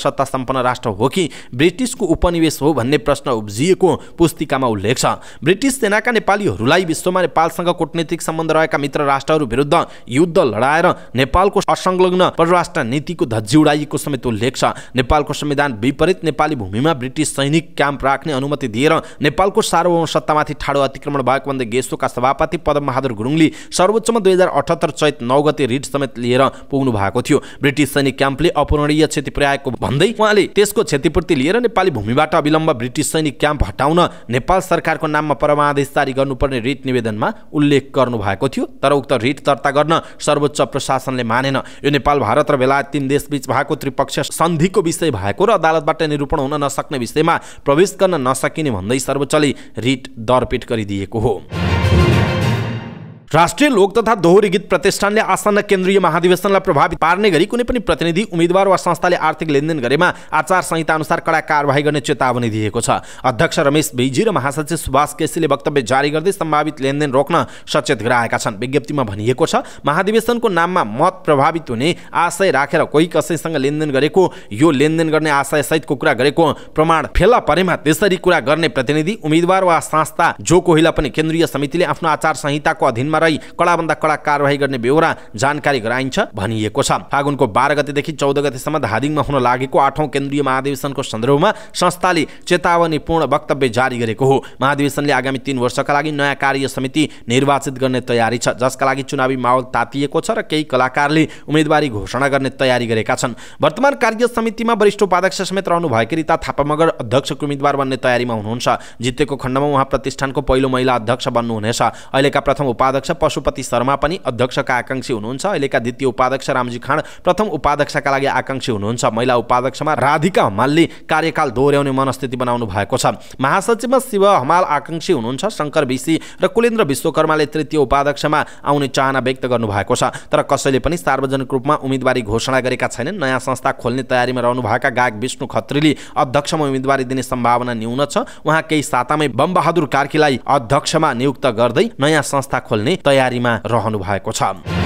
सत्ता सम्पन्न राष्ट्र हो कि ब्रिटिसको उपनिवेश हो भन्ने प्रश्न उब्जिएको पुस्तिकामा उल्लेख छ ब्रिटिस सेनाका नेपालीहरूलाई विश्वमा नेपालसँग कूटनीतिक सम्बन्ध रहेका मित्र राष्ट्रहरू विरुद्ध युद्ध लडाएर नेपालको असंलग्न परराष्ट्र नीतिको धज्जी उडाइएको समेत उल्लेख छ नेपालको संविधान विपरीत नेपाली भूमिमा ब्रिटिस सैनिक क्याम्प राख्ने अनुमति दिएर नेपालको सार्वभौम सत्तामाथि ठाडो अतिक्रमण भएको भन्दै गेसोका सभापति पदमबहादुर गुरुङले सर्वोच्च सर्वोच्चमा दुई हजार अठहत्तर चैत नौ गते रिट समेत लिएर पुग्नु भएको थियो ब्रिटिस सैनिक क्याम्पले अपूरणीय क्षति पुर्याएको भन्दै उहाँले त्यसको क्षतिपूर्ति लिएर नेपाली भूमिबाट अविलम्ब ब्रिटिस सैनिक क्याम्प हटाउन नेपाल सरकारको नाममा परमादेश जारी गर्नुपर्ने रिट निवेदनमा उल्लेख गर्नु भएको थियो तर उक्त रिट दर्ता गर्न सर्वोच्च प्रशासनले मानेन यो नेपाल भारत र बेलायत तीन देशबीच भएको त्रिपक्षीय सन्धिको विषय भएको र अदालतबाट निरूपण हुन नसक्ने विषयमा प्रवेश गर्न नसकिने भन्दै सर्वोच्चले रिट दरपेट गरिदिएको हो राष्ट्रिय लोक तथा दोहोरी गीत प्रतिष्ठानले आसन्न केन्द्रीय महाधिवेशनलाई प्रभावित पार्ने गरी कुनै पनि प्रतिनिधि उम्मेद्वार वा संस्थाले आर्थिक लेनदेन गरेमा आचार संहिता अनुसार कडा कारवाही गर्ने चेतावनी दिएको छ अध्यक्ष रमेश बेजी र महासचिव सुभाष केसीले वक्तव्य जारी गर्दै सम्भावित लेनदेन रोक्न सचेत गराएका छन् विज्ञप्तिमा भनिएको छ महाधिवेशनको नाममा मत प्रभावित हुने आशय राखेर कोही कसैसँग लेनदेन गरेको यो लेनदेन गर्ने आशयसहितको कुरा गरेको प्रमाण फेला परेमा त्यसरी कुरा गर्ने प्रतिनिधि उम्मेद्वार वा संस्था जो कोहीलाई पनि केन्द्रीय समितिले आफ्नो आचार संहिताको अधीनमा गराई कडाभन्दा कडा कारवाही गर्ने बेहोरा जानकारी गराइन्छ भनिएको छ फागुनको बाह्र गतेदेखि चौध गतेसम्म धादिङमा हुन लागेको आठौँ केन्द्रीय महाधिवेशनको सन्दर्भमा संस्थाले चेतावनीपूर्ण वक्तव्य जारी गरेको हो महाधिवेशनले आगामी तीन वर्षका लागि नयाँ कार्य समिति निर्वाचित गर्ने तयारी छ जसका लागि चुनावी माहौल तातिएको छ र केही कलाकारले उम्मेदवारी घोषणा गर्ने तयारी गरेका छन् वर्तमान कार्य समितिमा वरिष्ठ उपाध्यक्ष समेत रहनुभएकी रिता थापा मगर अध्यक्षको उम्मेद्वार बन्ने तयारीमा हुनुहुन्छ जितेको खण्डमा उहाँ प्रतिष्ठानको पहिलो महिला अध्यक्ष बन्नुहुनेछ अहिलेका प्रथम उपाध्यक्ष उपाध्यक्ष पशुपति शर्मा पनि अध्यक्षका आकाङ्क्षी हुनुहुन्छ अहिलेका द्वितीय उपाध्यक्ष रामजी खाँड प्रथम उपाध्यक्षका लागि आकाङ्क्षी हुनुहुन्छ महिला उपाध्यक्षमा राधिका हमालले कार्यकाल दोहोऱ्याउने मनस्थिति बनाउनु भएको छ महासचिवमा शिव हमाल आकाङ्क्षी हुनुहुन्छ शङ्कर विसी र कुलेन्द्र विश्वकर्माले तृतीय उपाध्यक्षमा आउने चाहना व्यक्त गर्नुभएको छ तर कसैले पनि सार्वजनिक रूपमा उम्मेदवारी घोषणा गरेका छैनन् नयाँ संस्था खोल्ने तयारीमा रहनुभएका गायक विष्णु खत्रीले अध्यक्षमा उम्मेदवारी दिने सम्भावना न्यून छ उहाँ केही सातामै बमबहादुर कार्कीलाई अध्यक्षमा नियुक्त गर्दै नयाँ संस्था खोल्ने तयारीमा रहनु भएको छ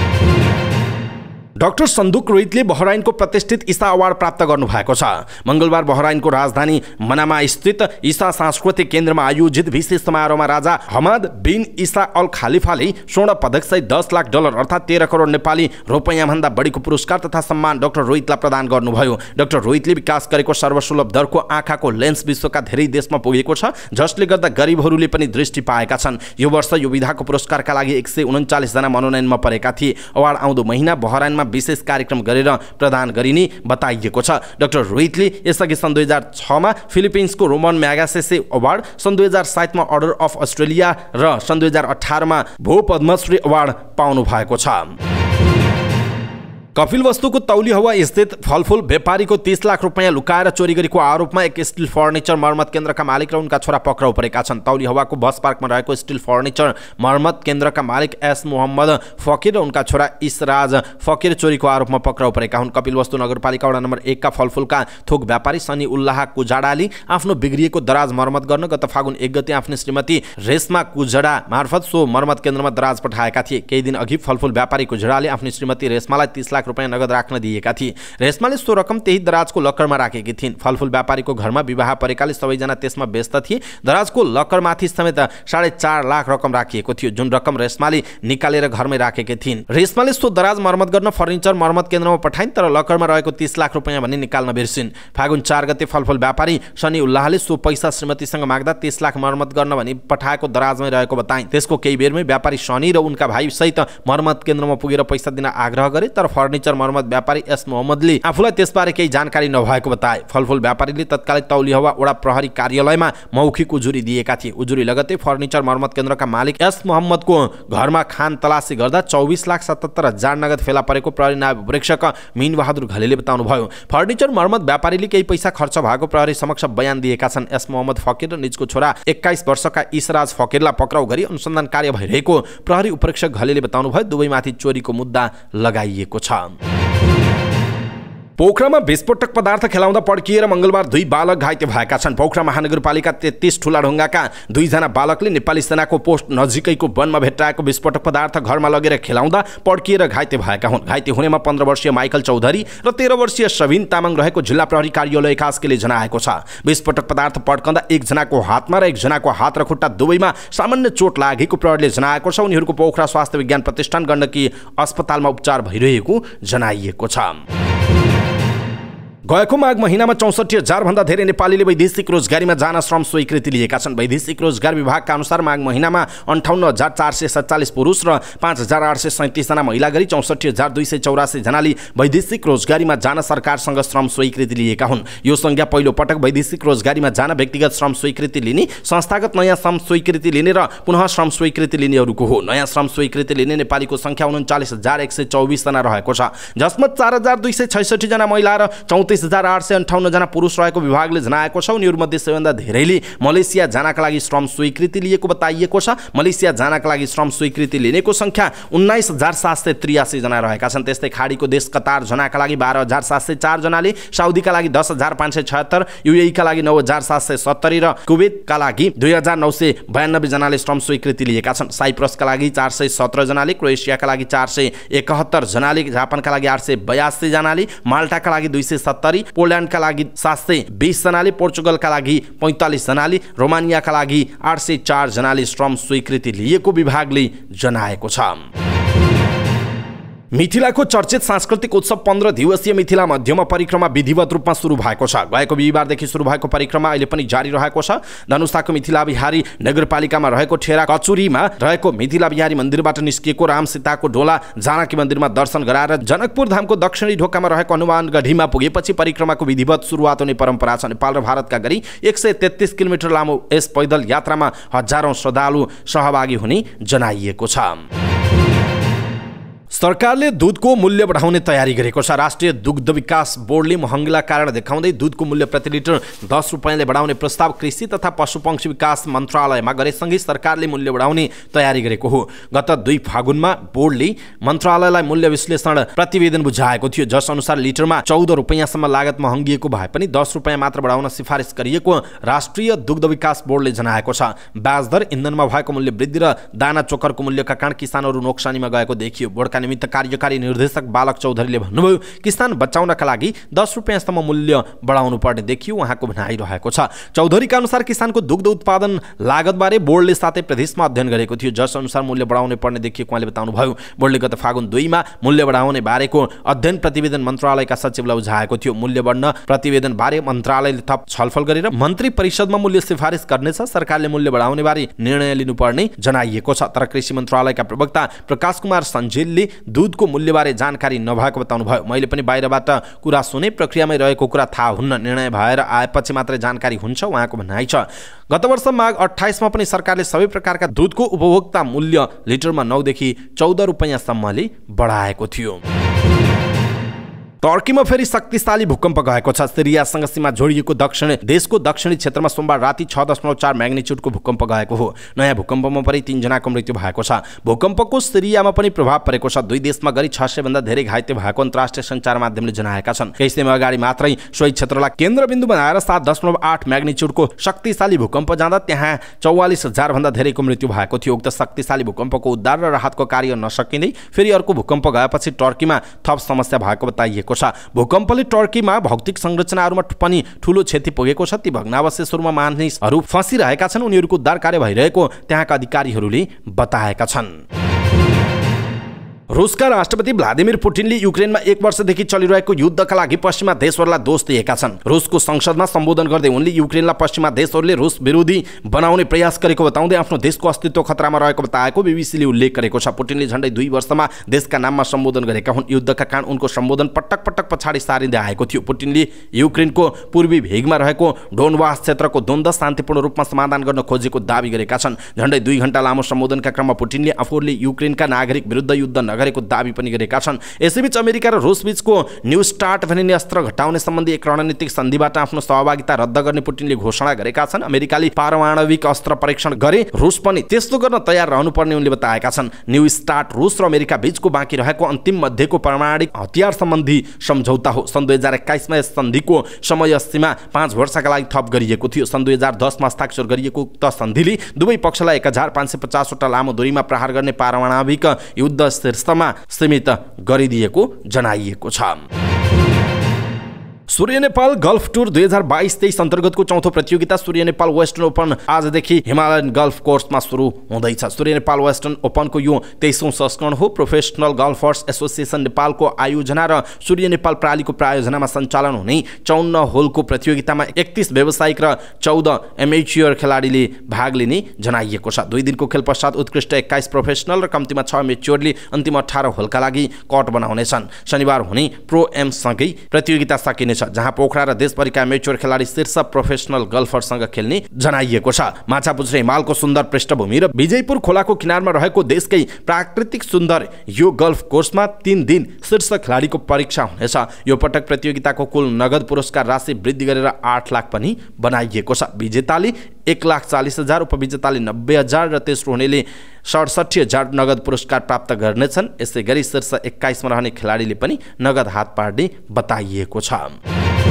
डाक्टर सन्दुक रोहितले बहराइनको प्रतिष्ठित ईसा अवार्ड प्राप्त गर्नुभएको छ मङ्गलबार बहराइनको राजधानी मनामा स्थित इसा सांस्कृतिक केन्द्रमा आयोजित विशेष समारोहमा राजा हमाद बिन ईसा अल खालिफाले स्वर्ण पदक सहित दस लाख डलर अर्थात् तेह्र करोड नेपाली रोपैयाँभन्दा बढीको पुरस्कार तथा सम्मान डाक्टर रोहितलाई प्रदान गर्नुभयो डाक्टर रोहितले विकास गरेको सर्वसुलभ दरको आँखाको लेन्स विश्वका धेरै देशमा पुगेको छ जसले गर्दा गरिबहरूले पनि दृष्टि पाएका छन् यो वर्ष यो विधाको पुरस्कारका लागि एक सय उन्चालिसजना मनोनयनमा परेका थिए अवार्ड आउँदो महिना बहराइनमा विशेष कार्यक्रम गरेर प्रदान गरिने बताइएको छ डाक्टर रोहितले यसअघि सन् दुई हजार छमा फिलिपिन्सको रोमन म्यागासेसे अवार्ड सन् दुई हजार सातमा अर्डर अफ अस्ट्रेलिया र सन् दुई हजार अठारमा भू पद्मश्री अवार्ड पाउनु भएको छ कपिल वस्तुको तौली हवा स्थित फलफुल व्यापारीको तिस लाख रुपियाँ लुकाएर चोरी गरेको आरोपमा एक स्टिल फर्निचर मर्मत केन्द्रका मालिक र उनका छोरा पक्राउ परेका छन् तौली हवाको बस पार्कमा रहेको स्टिल फर्निचर मर्मत केन्द्रका मालिक एस मोहम्मद फकिर र उनका छोरा इसराज फकिर चोरीको आरोपमा पक्राउ परेका हुन् कपिल वस्तु नगरपालिका वडा नम्बर एकका फलफुलका थोक व्यापारी सनी उल्लाह कुजाडाली आफ्नो बिग्रिएको दराज मर्मत गर्न गत फागुन एक गते आफ्नो श्रीमती रेशमा कुजडा मार्फत सो मर्मत केन्द्रमा दराज पठाएका थिए केही दिन अघि फलफुल व्यापारी कुजडाले आफ्नो श्रीमती रेशमालाई तिस लाख रुपियाँ नगद राख्न दिएका थिए रेशमाले सो रकम त्यही दराजको लकरमा राखेकी थिइन् फलफुल व्यापारीको घरमा विवाह परेकाले सबैजना त्यसमा व्यस्त थिए दराजको लक्करमाथि समेत साढे चार लाख रकम राखिएको थियो जुन रकम रेशमाले निकालेर घरमै राखेकी थिइन् रेशमाले सो दराज मर्मत गर्न फर्निचर मर्मत केन्द्रमा पठाइन् तर लकरमा रहेको तिस लाख रुपियाँ भने निकाल्न बिर्सिन् फागुन चार गते फलफुल व्यापारी शनि उल्लाहले सो पैसा श्रीमतीसँग माग्दा तिस लाख मर्मत गर्न भनी पठाएको दराजमै रहेको बताइन् त्यसको केही बेरमै व्यापारी शनि र उनका भाइ सहित मर्मत केन्द्रमा पुगेर पैसा दिन आग्रह गरे तर फर्निचर फर्निचर मर्मत व्यापारी एस मोहम्मदले आफूलाई त्यसबारे केही जानकारी नभएको बताए फलफुल व्यापारीले तत्कालै हवा वडा प्रहरी कार्यालयमा मौखिक उजुरी दिएका थिए उजुरी लगत्तै फर्निचर मर्मत केन्द्रका मालिक एस मोहम्मदको घरमा खान तलासी गर्दा चौबिस लाख सतहत्तर हजार नगद फेला परेको प्रहरी नायक मिनबहादुर घलेले बताउनुभयो फर्निचर मर्मत व्यापारीले केही पैसा खर्च भएको प्रहरी समक्ष बयान दिएका छन् एस मोहम्मद फकीर र निजको छोरा एक्काइस वर्षका इसराज फकीरलाई पक्राउ गरी अनुसन्धान कार्य भइरहेको प्रहरी उपरीक्षक घलेले बताउनुभयो दुवैमाथि चोरीको मुद्दा लगाइएको छ com. पोखरामा विस्फोटक पदार्थ खेलाउँदा पड्किएर मङ्गलबार दुई बालक घाइते भएका छन् पोखरा महानगरपालिका तेत्तिस ठुला ढुङ्गाका दुईजना बालकले नेपाली सेनाको पोस्ट नजिकैको वनमा भेट्टाएको विस्फोटक पदार्थ घरमा लगेर खेलाउँदा पड्किएर घाइते भएका हुन् घाइते हुनेमा पन्ध्र वर्षीय माइकल चौधरी र तेह्र वर्षीय सविन तामाङ रहेको जिल्ला प्रहरी कार्यालय कास्केले जनाएको छ विस्फोटक पदार्थ पड्कँदा एकजनाको हातमा र एकजनाको हात र खुट्टा दुवैमा सामान्य चोट लागेको प्रहरीले जनाएको छ उनीहरूको पोखरा स्वास्थ्य विज्ञान प्रतिष्ठान गण्डकी अस्पतालमा उपचार भइरहेको जनाइएको छ गएको माघ महिनामा चौसठी हजारभन्दा धेरै नेपालीले वैदेशिक रोजगारीमा जान श्रम स्वीकृति लिएका छन् वैदेशिक रोजगार विभागका अनुसार माघ महिनामा अन्ठाउन्न हजार चार सय सत्तालिस पुरुष र पाँच हजार आठ सय सैँतिसजना महिला गरी चौसठी हजार दुई सय चौरासीजनाले वैदेशिक रोजगारीमा जान सरकारसँग श्रम स्वीकृति लिएका हुन् यो सङ्ख्या पहिलोपटक वैदेशिक रोजगारीमा जान व्यक्तिगत श्रम स्वीकृति लिने संस्थागत नयाँ श्रम स्वीकृति लिने र पुनः श्रम स्वीकृति लिनेहरूको हो नयाँ श्रम स्वीकृति लिने नेपालीको सङ्ख्या उन्चालिस हजार एक सय चौबिसजना रहेको छ जसमा चार हजार दुई सय छैसठीजना महिला र चौतिस एक्काइस हजार आठ सय अन्ठाउन्नजना पुरुष रहेको विभागले जनाएको छ उनीहरूमध्ये सबैभन्दा धेरैले मलेसिया जानका लागि श्रम स्वीकृति लिएको बताइएको छ मलेसिया जानका लागि श्रम स्वीकृति लिनेको सङ्ख्या उन्नाइस हजार सात सय त्रियासीजना रहेका छन् त्यस्तै खाडीको देश कतार जनाका लागि बाह्र हजार सात सय चारजनाले साउदीका लागि दस हजार पाँच सय छत्तर युएका लागि नौ हजार सात सय सत्तरी र कुवेतका लागि दुई हजार नौ सय बयानब्बेजनाले श्रम स्वीकृति लिएका छन् साइप्रसका लागि चार सय सत्रजनाले क्रोएसियाका लागि चार सय एकहत्तरजनाले जापानका लागि आठ सय बयासीजनाले माल्टाका लागि दुई सय सत्तरी पोल्यान्डका लागि सात सय बिसजनाले पोर्चुगलका लागि पैँतालिसजनाले रोमानियाका लागि आठ सय चारजनाले श्रम स्वीकृति लिएको विभागले जनाएको छ मिथिलाको चर्चित सांस्कृतिक उत्सव पन्ध्र दिवसीय मिथिला मध्यम परिक्रमा विधिवत रूपमा सुरु भएको छ गएको बिहिबारदेखि सुरु भएको परिक्रमा अहिले पनि जारी रहेको छ धनुषाको मिथिला बिहारी नगरपालिकामा रहेको ठेरा कचुरीमा रहेको मिथिला बिहारी मन्दिरबाट निस्किएको राम सीताको ढोला जानकी मन्दिरमा दर्शन गराएर जनकपुर धामको दक्षिणी ढोकामा रहेको हनुमान गढीमा पुगेपछि परिक्रमाको विधिवत सुरुवात हुने परम्परा छ नेपाल र भारतका गरी एक सय तेत्तिस किलोमिटर लामो यस पैदल यात्रामा हजारौँ श्रद्धालु सहभागी हुने जनाइएको छ सरकारले दुधको मूल्य बढाउने तयारी गरेको छ राष्ट्रिय दुग्ध विकास बोर्डले महँगीलाई कारण देखाउँदै दुधको मूल्य प्रति लिटर दस रुपियाँले बढाउने प्रस्ताव कृषि तथा पशुपक्षी विकास मन्त्रालयमा गरेसँगै सरकारले मूल्य बढाउने तयारी गरेको हो गत दुई फागुनमा बोर्डले मन्त्रालयलाई मूल्य विश्लेषण प्रतिवेदन बुझाएको थियो जस अनुसार लिटरमा चौध रुपियाँसम्म लागत महँगिएको भए पनि दस रुपियाँ मात्र बढाउन सिफारिस गरिएको राष्ट्रिय दुग्ध विकास बोर्डले जनाएको छ ब्याजदर इन्धनमा भएको मूल्य वृद्धि र दाना चोकरको मूल्यका कारण किसानहरू नोक्सानीमा गएको देखियो बोर्डका सहायताका निमित्त कार्यकारी निर्देशक बालक चौधरीले भन्नुभयो किसान बचाउनका लागि दस रुपियाँसम्म मूल्य बढाउनु पर्ने देखियो उहाँको भनाइ रहेको छ चौधरीका अनुसार किसानको दुग्ध उत्पादन लागतबारे बोर्डले साथै प्रदेशमा अध्ययन गरेको थियो जस अनुसार मूल्य बढाउने पर्ने देखिएको उहाँले बताउनुभयो बोर्डले गत फागुन दुईमा मूल्य बढाउने बारेको अध्ययन प्रतिवेदन मन्त्रालयका सचिवलाई उझाएको थियो मूल्य बढ्न बारे मन्त्रालयले थप छलफल गरेर मन्त्री परिषदमा मूल्य सिफारिस गर्नेछ सरकारले मूल्य बढाउने बारे निर्णय लिनुपर्ने जनाइएको छ तर कृषि मन्त्रालयका प्रवक्ता प्रकाश कुमार सञ्जेलले दुधको मूल्यबारे जानकारी नभएको बताउनुभयो मैले पनि बाहिरबाट कुरा सुने प्रक्रियामै रहेको कुरा थाहा हुन्न निर्णय भएर आएपछि मात्रै जानकारी हुन्छ उहाँको भनाइ छ गत वर्ष माघ अठाइसमा पनि सरकारले सबै प्रकारका दुधको उपभोक्ता मूल्य लिटरमा नौदेखि चौध रुपियाँसम्मले बढाएको थियो टर्कीमा फेरि शक्तिशाली भूकम्प गएको छ सिरियासँग सीमा जोडिएको दक्षिण देशको दक्षिणी क्षेत्रमा सोमबार राति छ दशमलव चार म्याग्निच्युडको भूकम्प गएको हो नयाँ भूकम्पमा पनि तिनजनाको मृत्यु भएको छ भूकम्पको सिरियामा पनि प्रभाव परेको छ दुई देशमा गरी छ भन्दा धेरै घाइते भएको अन्तर्राष्ट्रिय सञ्चार माध्यमले जनाएका छन् केही समय अगाडि मात्रै सोही क्षेत्रलाई केन्द्रबिन्दु बनाएर सात दशमलव आठ म्याग्निच्युडको शक्तिशाली भूकम्प जाँदा त्यहाँ चौवालिस भन्दा धेरैको मृत्यु भएको थियो उक्त शक्तिशाली भूकम्पको उद्धार र राहतको कार्य नसकिँदै फेरि अर्को भूकम्प गएपछि टर्कीमा थप समस्या भएको बताइएको भएको छ भूकम्पले टर्कीमा भौतिक संरचनाहरूमा पनि ठूलो क्षति पुगेको छ ती भग्नावशेषहरूमा मानिसहरू फँसिरहेका छन् उनीहरूको उद्धार कार्य भइरहेको त्यहाँका अधिकारीहरूले बताएका छन् रुसका राष्ट्रपति भ्लादिमिर पुटिनले युक्रेनमा एक वर्षदेखि चलिरहेको युद्धका लागि पश्चिमा देशहरूलाई दोष दिएका छन् रुसको संसदमा सम्बोधन गर्दै उनले युक्रेनलाई पश्चिमा देशहरूले रुस विरोधी बनाउने प्रयास गरेको बताउँदै आफ्नो देशको अस्तित्व खतरामा रहेको बताएको बिबिसीले उल्लेख गरेको छ पुटिनले झन्डै दुई वर्षमा देशका नाममा सम्बोधन गरेका हुन् युद्धका कारण उनको सम्बोधन पटक पटक पछाडि सारिँदै आएको थियो पुटिनले युक्रेनको पूर्वी भेगमा रहेको डोनवास क्षेत्रको द्वन्द्व शान्तिपूर्ण रूपमा समाधान गर्न खोजेको दावी गरेका छन् झन्डै दुई घण्टा लामो सम्बोधनका क्रममा पुटिनले आफूहरूले युक्रेनका नागरिक विरुद्ध युद्ध गरेको दावी पनि गरेका छन् यसैबीच अमेरिका र रुसबीचको न्यू स्टार्ट भनिने अस्त्र घटाउने सम्बन्धी एक रणनीतिक सन्धिबाट आफ्नो सहभागिता रद्द गर्ने पुटिनले घोषणा गरेका छन् अमेरिकाले पारमाणविक अस्त्र परीक्षण गरे रुस पनि त्यस्तो गर्न तयार रहनुपर्ने उनले बताएका छन् न्यू स्टार्ट रुस र अमेरिका बीचको बाँकी रहेको अन्तिम मध्येको पारमाणिक हतियार सम्बन्धी सम्झौता हो सन् दुई हजार एक्काइसमा यस सन्धिको समय सीमा पाँच वर्षका लागि थप गरिएको थियो सन् दुई हजार दसमा हस्ताक्षर गरिएको उक्त सन्धिले दुवै पक्षलाई एक हजार पाँच सय पचासवटा लामो दूरीमा प्रहार गर्ने पारमाणविक युद्ध शीर्ष अवस्थामा सीमित गरिदिएको जनाइएको छ सूर्य नेपाल गल्फ टुर दुई हजार बाइस तेइस अन्तर्गतको चौथो प्रतियोगिता सूर्य नेपाल वेस्टर्न ओपन आजदेखि हिमालयन गल्फ कोर्समा सुरु हुँदैछ सूर्य नेपाल वेस्टर्न ओपनको यो तेइसौँ संस्करण हो प्रोफेसनल गल्फर्स एसोसिएसन नेपालको आयोजना र सूर्य नेपाल प्रालीको प्रायोजनामा सञ्चालन हुने चौन्न होलको प्रतियोगितामा एकतिस व्यावसायिक र चौध एमेच्योर खेलाडीले भाग लिने जनाइएको छ दुई दिनको खेल पश्चात उत्कृष्ट एक्काइस प्रोफेसनल र कम्तीमा छ एमएचरले अन्तिम अठार होलका लागि कट बनाउनेछन् शनिबार हुने प्रो एमसँगै प्रतियोगिता सकिने हुनेछ जहाँ पोखरा र देशभरिका मेच्योर खेलाडी शीर्ष प्रोफेसनल गल्फरसँग खेल्ने जनाइएको छ माछा हिमालको सुन्दर पृष्ठभूमि र विजयपुर खोलाको किनारमा रहेको देशकै प्राकृतिक सुन्दर यो गल्फ कोर्समा तिन दिन शीर्ष खेलाडीको परीक्षा हुनेछ यो पटक प्रतियोगिताको कुल नगद पुरस्कार राशि वृद्धि गरेर आठ लाख पनि बनाइएको छ विजेताले एक लाख चालिस हजार उपविजेताले नब्बे हजार र तेस्रो हुनेले सडसठी हजार नगद पुरस्कार प्राप्त गर्नेछन् यसै गरी शीर्ष एक्काइसमा रहने खेलाडीले पनि नगद हात पार्ने बताइएको छ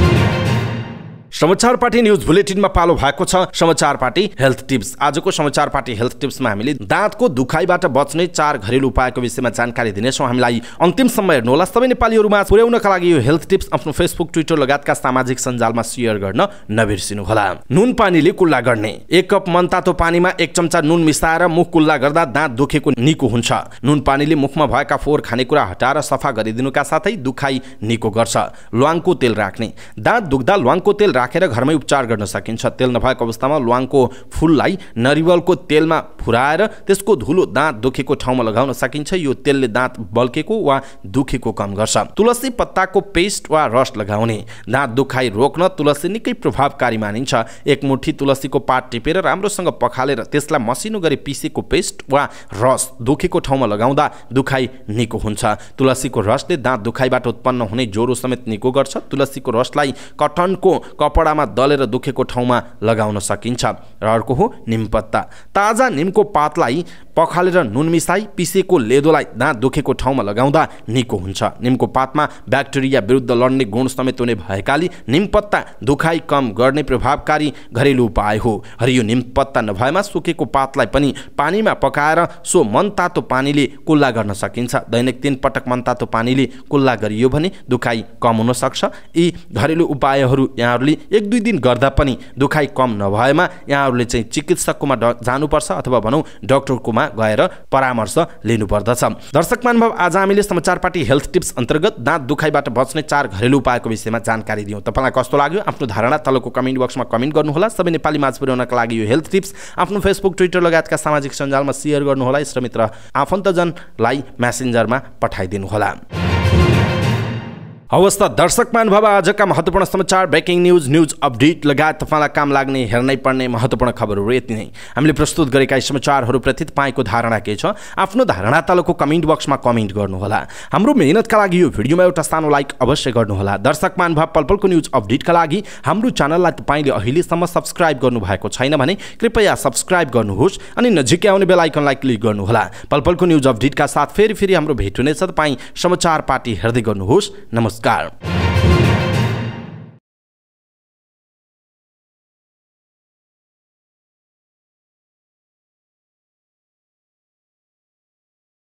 समाचार पार्टी न्युज बुलेटिनमा पालो भएको छ समाचार पार्टी हेल्थ टिप्स आजको समाचार पार्टी हेल्थ टिप्समा हामीले दाँतको दुखाइबाट बच्ने चार घरेलु उपायको विषयमा जानकारी दिनेछौँ हामीलाई अन्तिमसम्म हेर्नुहोला सबै नेपालीहरूमा पुर्याउनका लागि यो हेल्थ टिप्स आफ्नो फेसबुक ट्विटर लगायतका सामाजिक सञ्जालमा सेयर गर्न नबिर्सिनुहोला नुन पानीले कुल्ला गर्ने एक कप मनतातो पानीमा एक चम्चा नुन मिसाएर मुख कुल्ला गर्दा दाँत दुखेको निको हुन्छ नुन पानीले मुखमा भएका फोहोर खानेकुरा हटाएर सफा गरिदिनुका साथै दुखाइ निको गर्छ ल्वाङको तेल राख्ने दाँत दुख्दा ल्वाङको तेल राखेर घरमै उपचार गर्न सकिन्छ तेल नभएको अवस्थामा ल्वाङको फुललाई नरिवलको तेलमा फुराएर त्यसको धुलो दाँत दुखेको ठाउँमा लगाउन सकिन्छ यो तेलले दाँत बल्केको वा दुखेको कम गर्छ तुलसी पत्ताको पेस्ट वा रस लगाउने दाँत दुखाइ रोक्न तुलसी निकै प्रभावकारी मानिन्छ एक मुठी तुलसीको पात टिपेर राम्रोसँग पखालेर त्यसलाई मसिनो गरी पिसेको पेस्ट वा रस दुखेको ठाउँमा लगाउँदा दुखाइ निको हुन्छ तुलसीको रसले दाँत दुखाइबाट उत्पन्न हुने ज्वरो समेत निको गर्छ तुलसीको रसलाई कटनको कपडामा दलेर दुखेको ठाउँमा लगाउन सकिन्छ र अर्को हो निमपत्ता ताजा निमको पातलाई पखालेर नुन मिसाई पिसेको लेदोलाई दाँत दुखेको ठाउँमा लगाउँदा निको हुन्छ निमको पातमा ब्याक्टेरिया विरुद्ध लड्ने गुण समेत हुने भएकाले निमपत्ता दुखाइ कम गर्ने प्रभावकारी घरेलु उपाय हो हरियो निमपत्ता नभएमा सुकेको पातलाई पनि पानीमा पकाएर सो मनतातो पानीले कुल्ला गर्न सकिन्छ दैनिक तिन पटक मनतातो पानीले कुल्ला गरियो भने दुखाइ कम हुनसक्छ यी घरेलु उपायहरू यहाँहरूले एक दुई दिन गर्दा पनि दुखाइ कम नभएमा यहाँहरूले चाहिँ चिकित्सककोमा जानुपर्छ अथवा भनौँ डक्टरकोमा गएर परामर्श लिनुपर्दछ दर्शक महानुभाव आज हामीले समाचार पार्टी हेल्थ टिप्स अन्तर्गत दाँत दुखाइबाट बच्ने चार घरेलु उपायको विषयमा जानकारी दियौँ तपाईँलाई कस्तो लाग्यो आफ्नो धारणा तलको कमेन्ट बक्समा कमेन्ट गर्नुहोला सबै नेपाली माझ पुर्याउनका लागि यो हेल्थ टिप्स आफ्नो फेसबुक ट्विटर लगायतका सामाजिक सञ्जालमा सेयर गर्नुहोला इष्टमित्र आफन्तजनलाई म्यासेन्जरमा पठाइदिनुहोला हवस् त दर्शक महानुभाव आजका महत्त्वपूर्ण समाचार ब्रेकिङ न्युज न्युज अपडेट लगायत तपाईँलाई काम लाग्ने हेर्नै पर्ने महत्त्वपूर्ण खबरहरू यति नै हामीले प्रस्तुत गरेका समाचारहरूप्रति तपाईँको धारणा के छ आफ्नो धारणा तलको कमेन्ट बक्समा कमेन्ट गर्नुहोला हाम्रो मेहनतका लागि यो भिडियोमा एउटा सानो लाइक अवश्य गर्नुहोला दर्शक महानुभाव पलपलको न्युज अपडेटका लागि हाम्रो च्यानललाई तपाईँले अहिलेसम्म सब्सक्राइब गर्नुभएको छैन भने कृपया सब्सक्राइब गर्नुहोस् अनि नजिकै आउने बेलायकनलाई क्लिक गर्नुहोला पलपलको न्युज अपडेटका साथ फेरि फेरि हाम्रो भेट हुनेछ तपाईँ समाचार पार्टी हेर्दै गर्नुहोस् नमस्कार got him.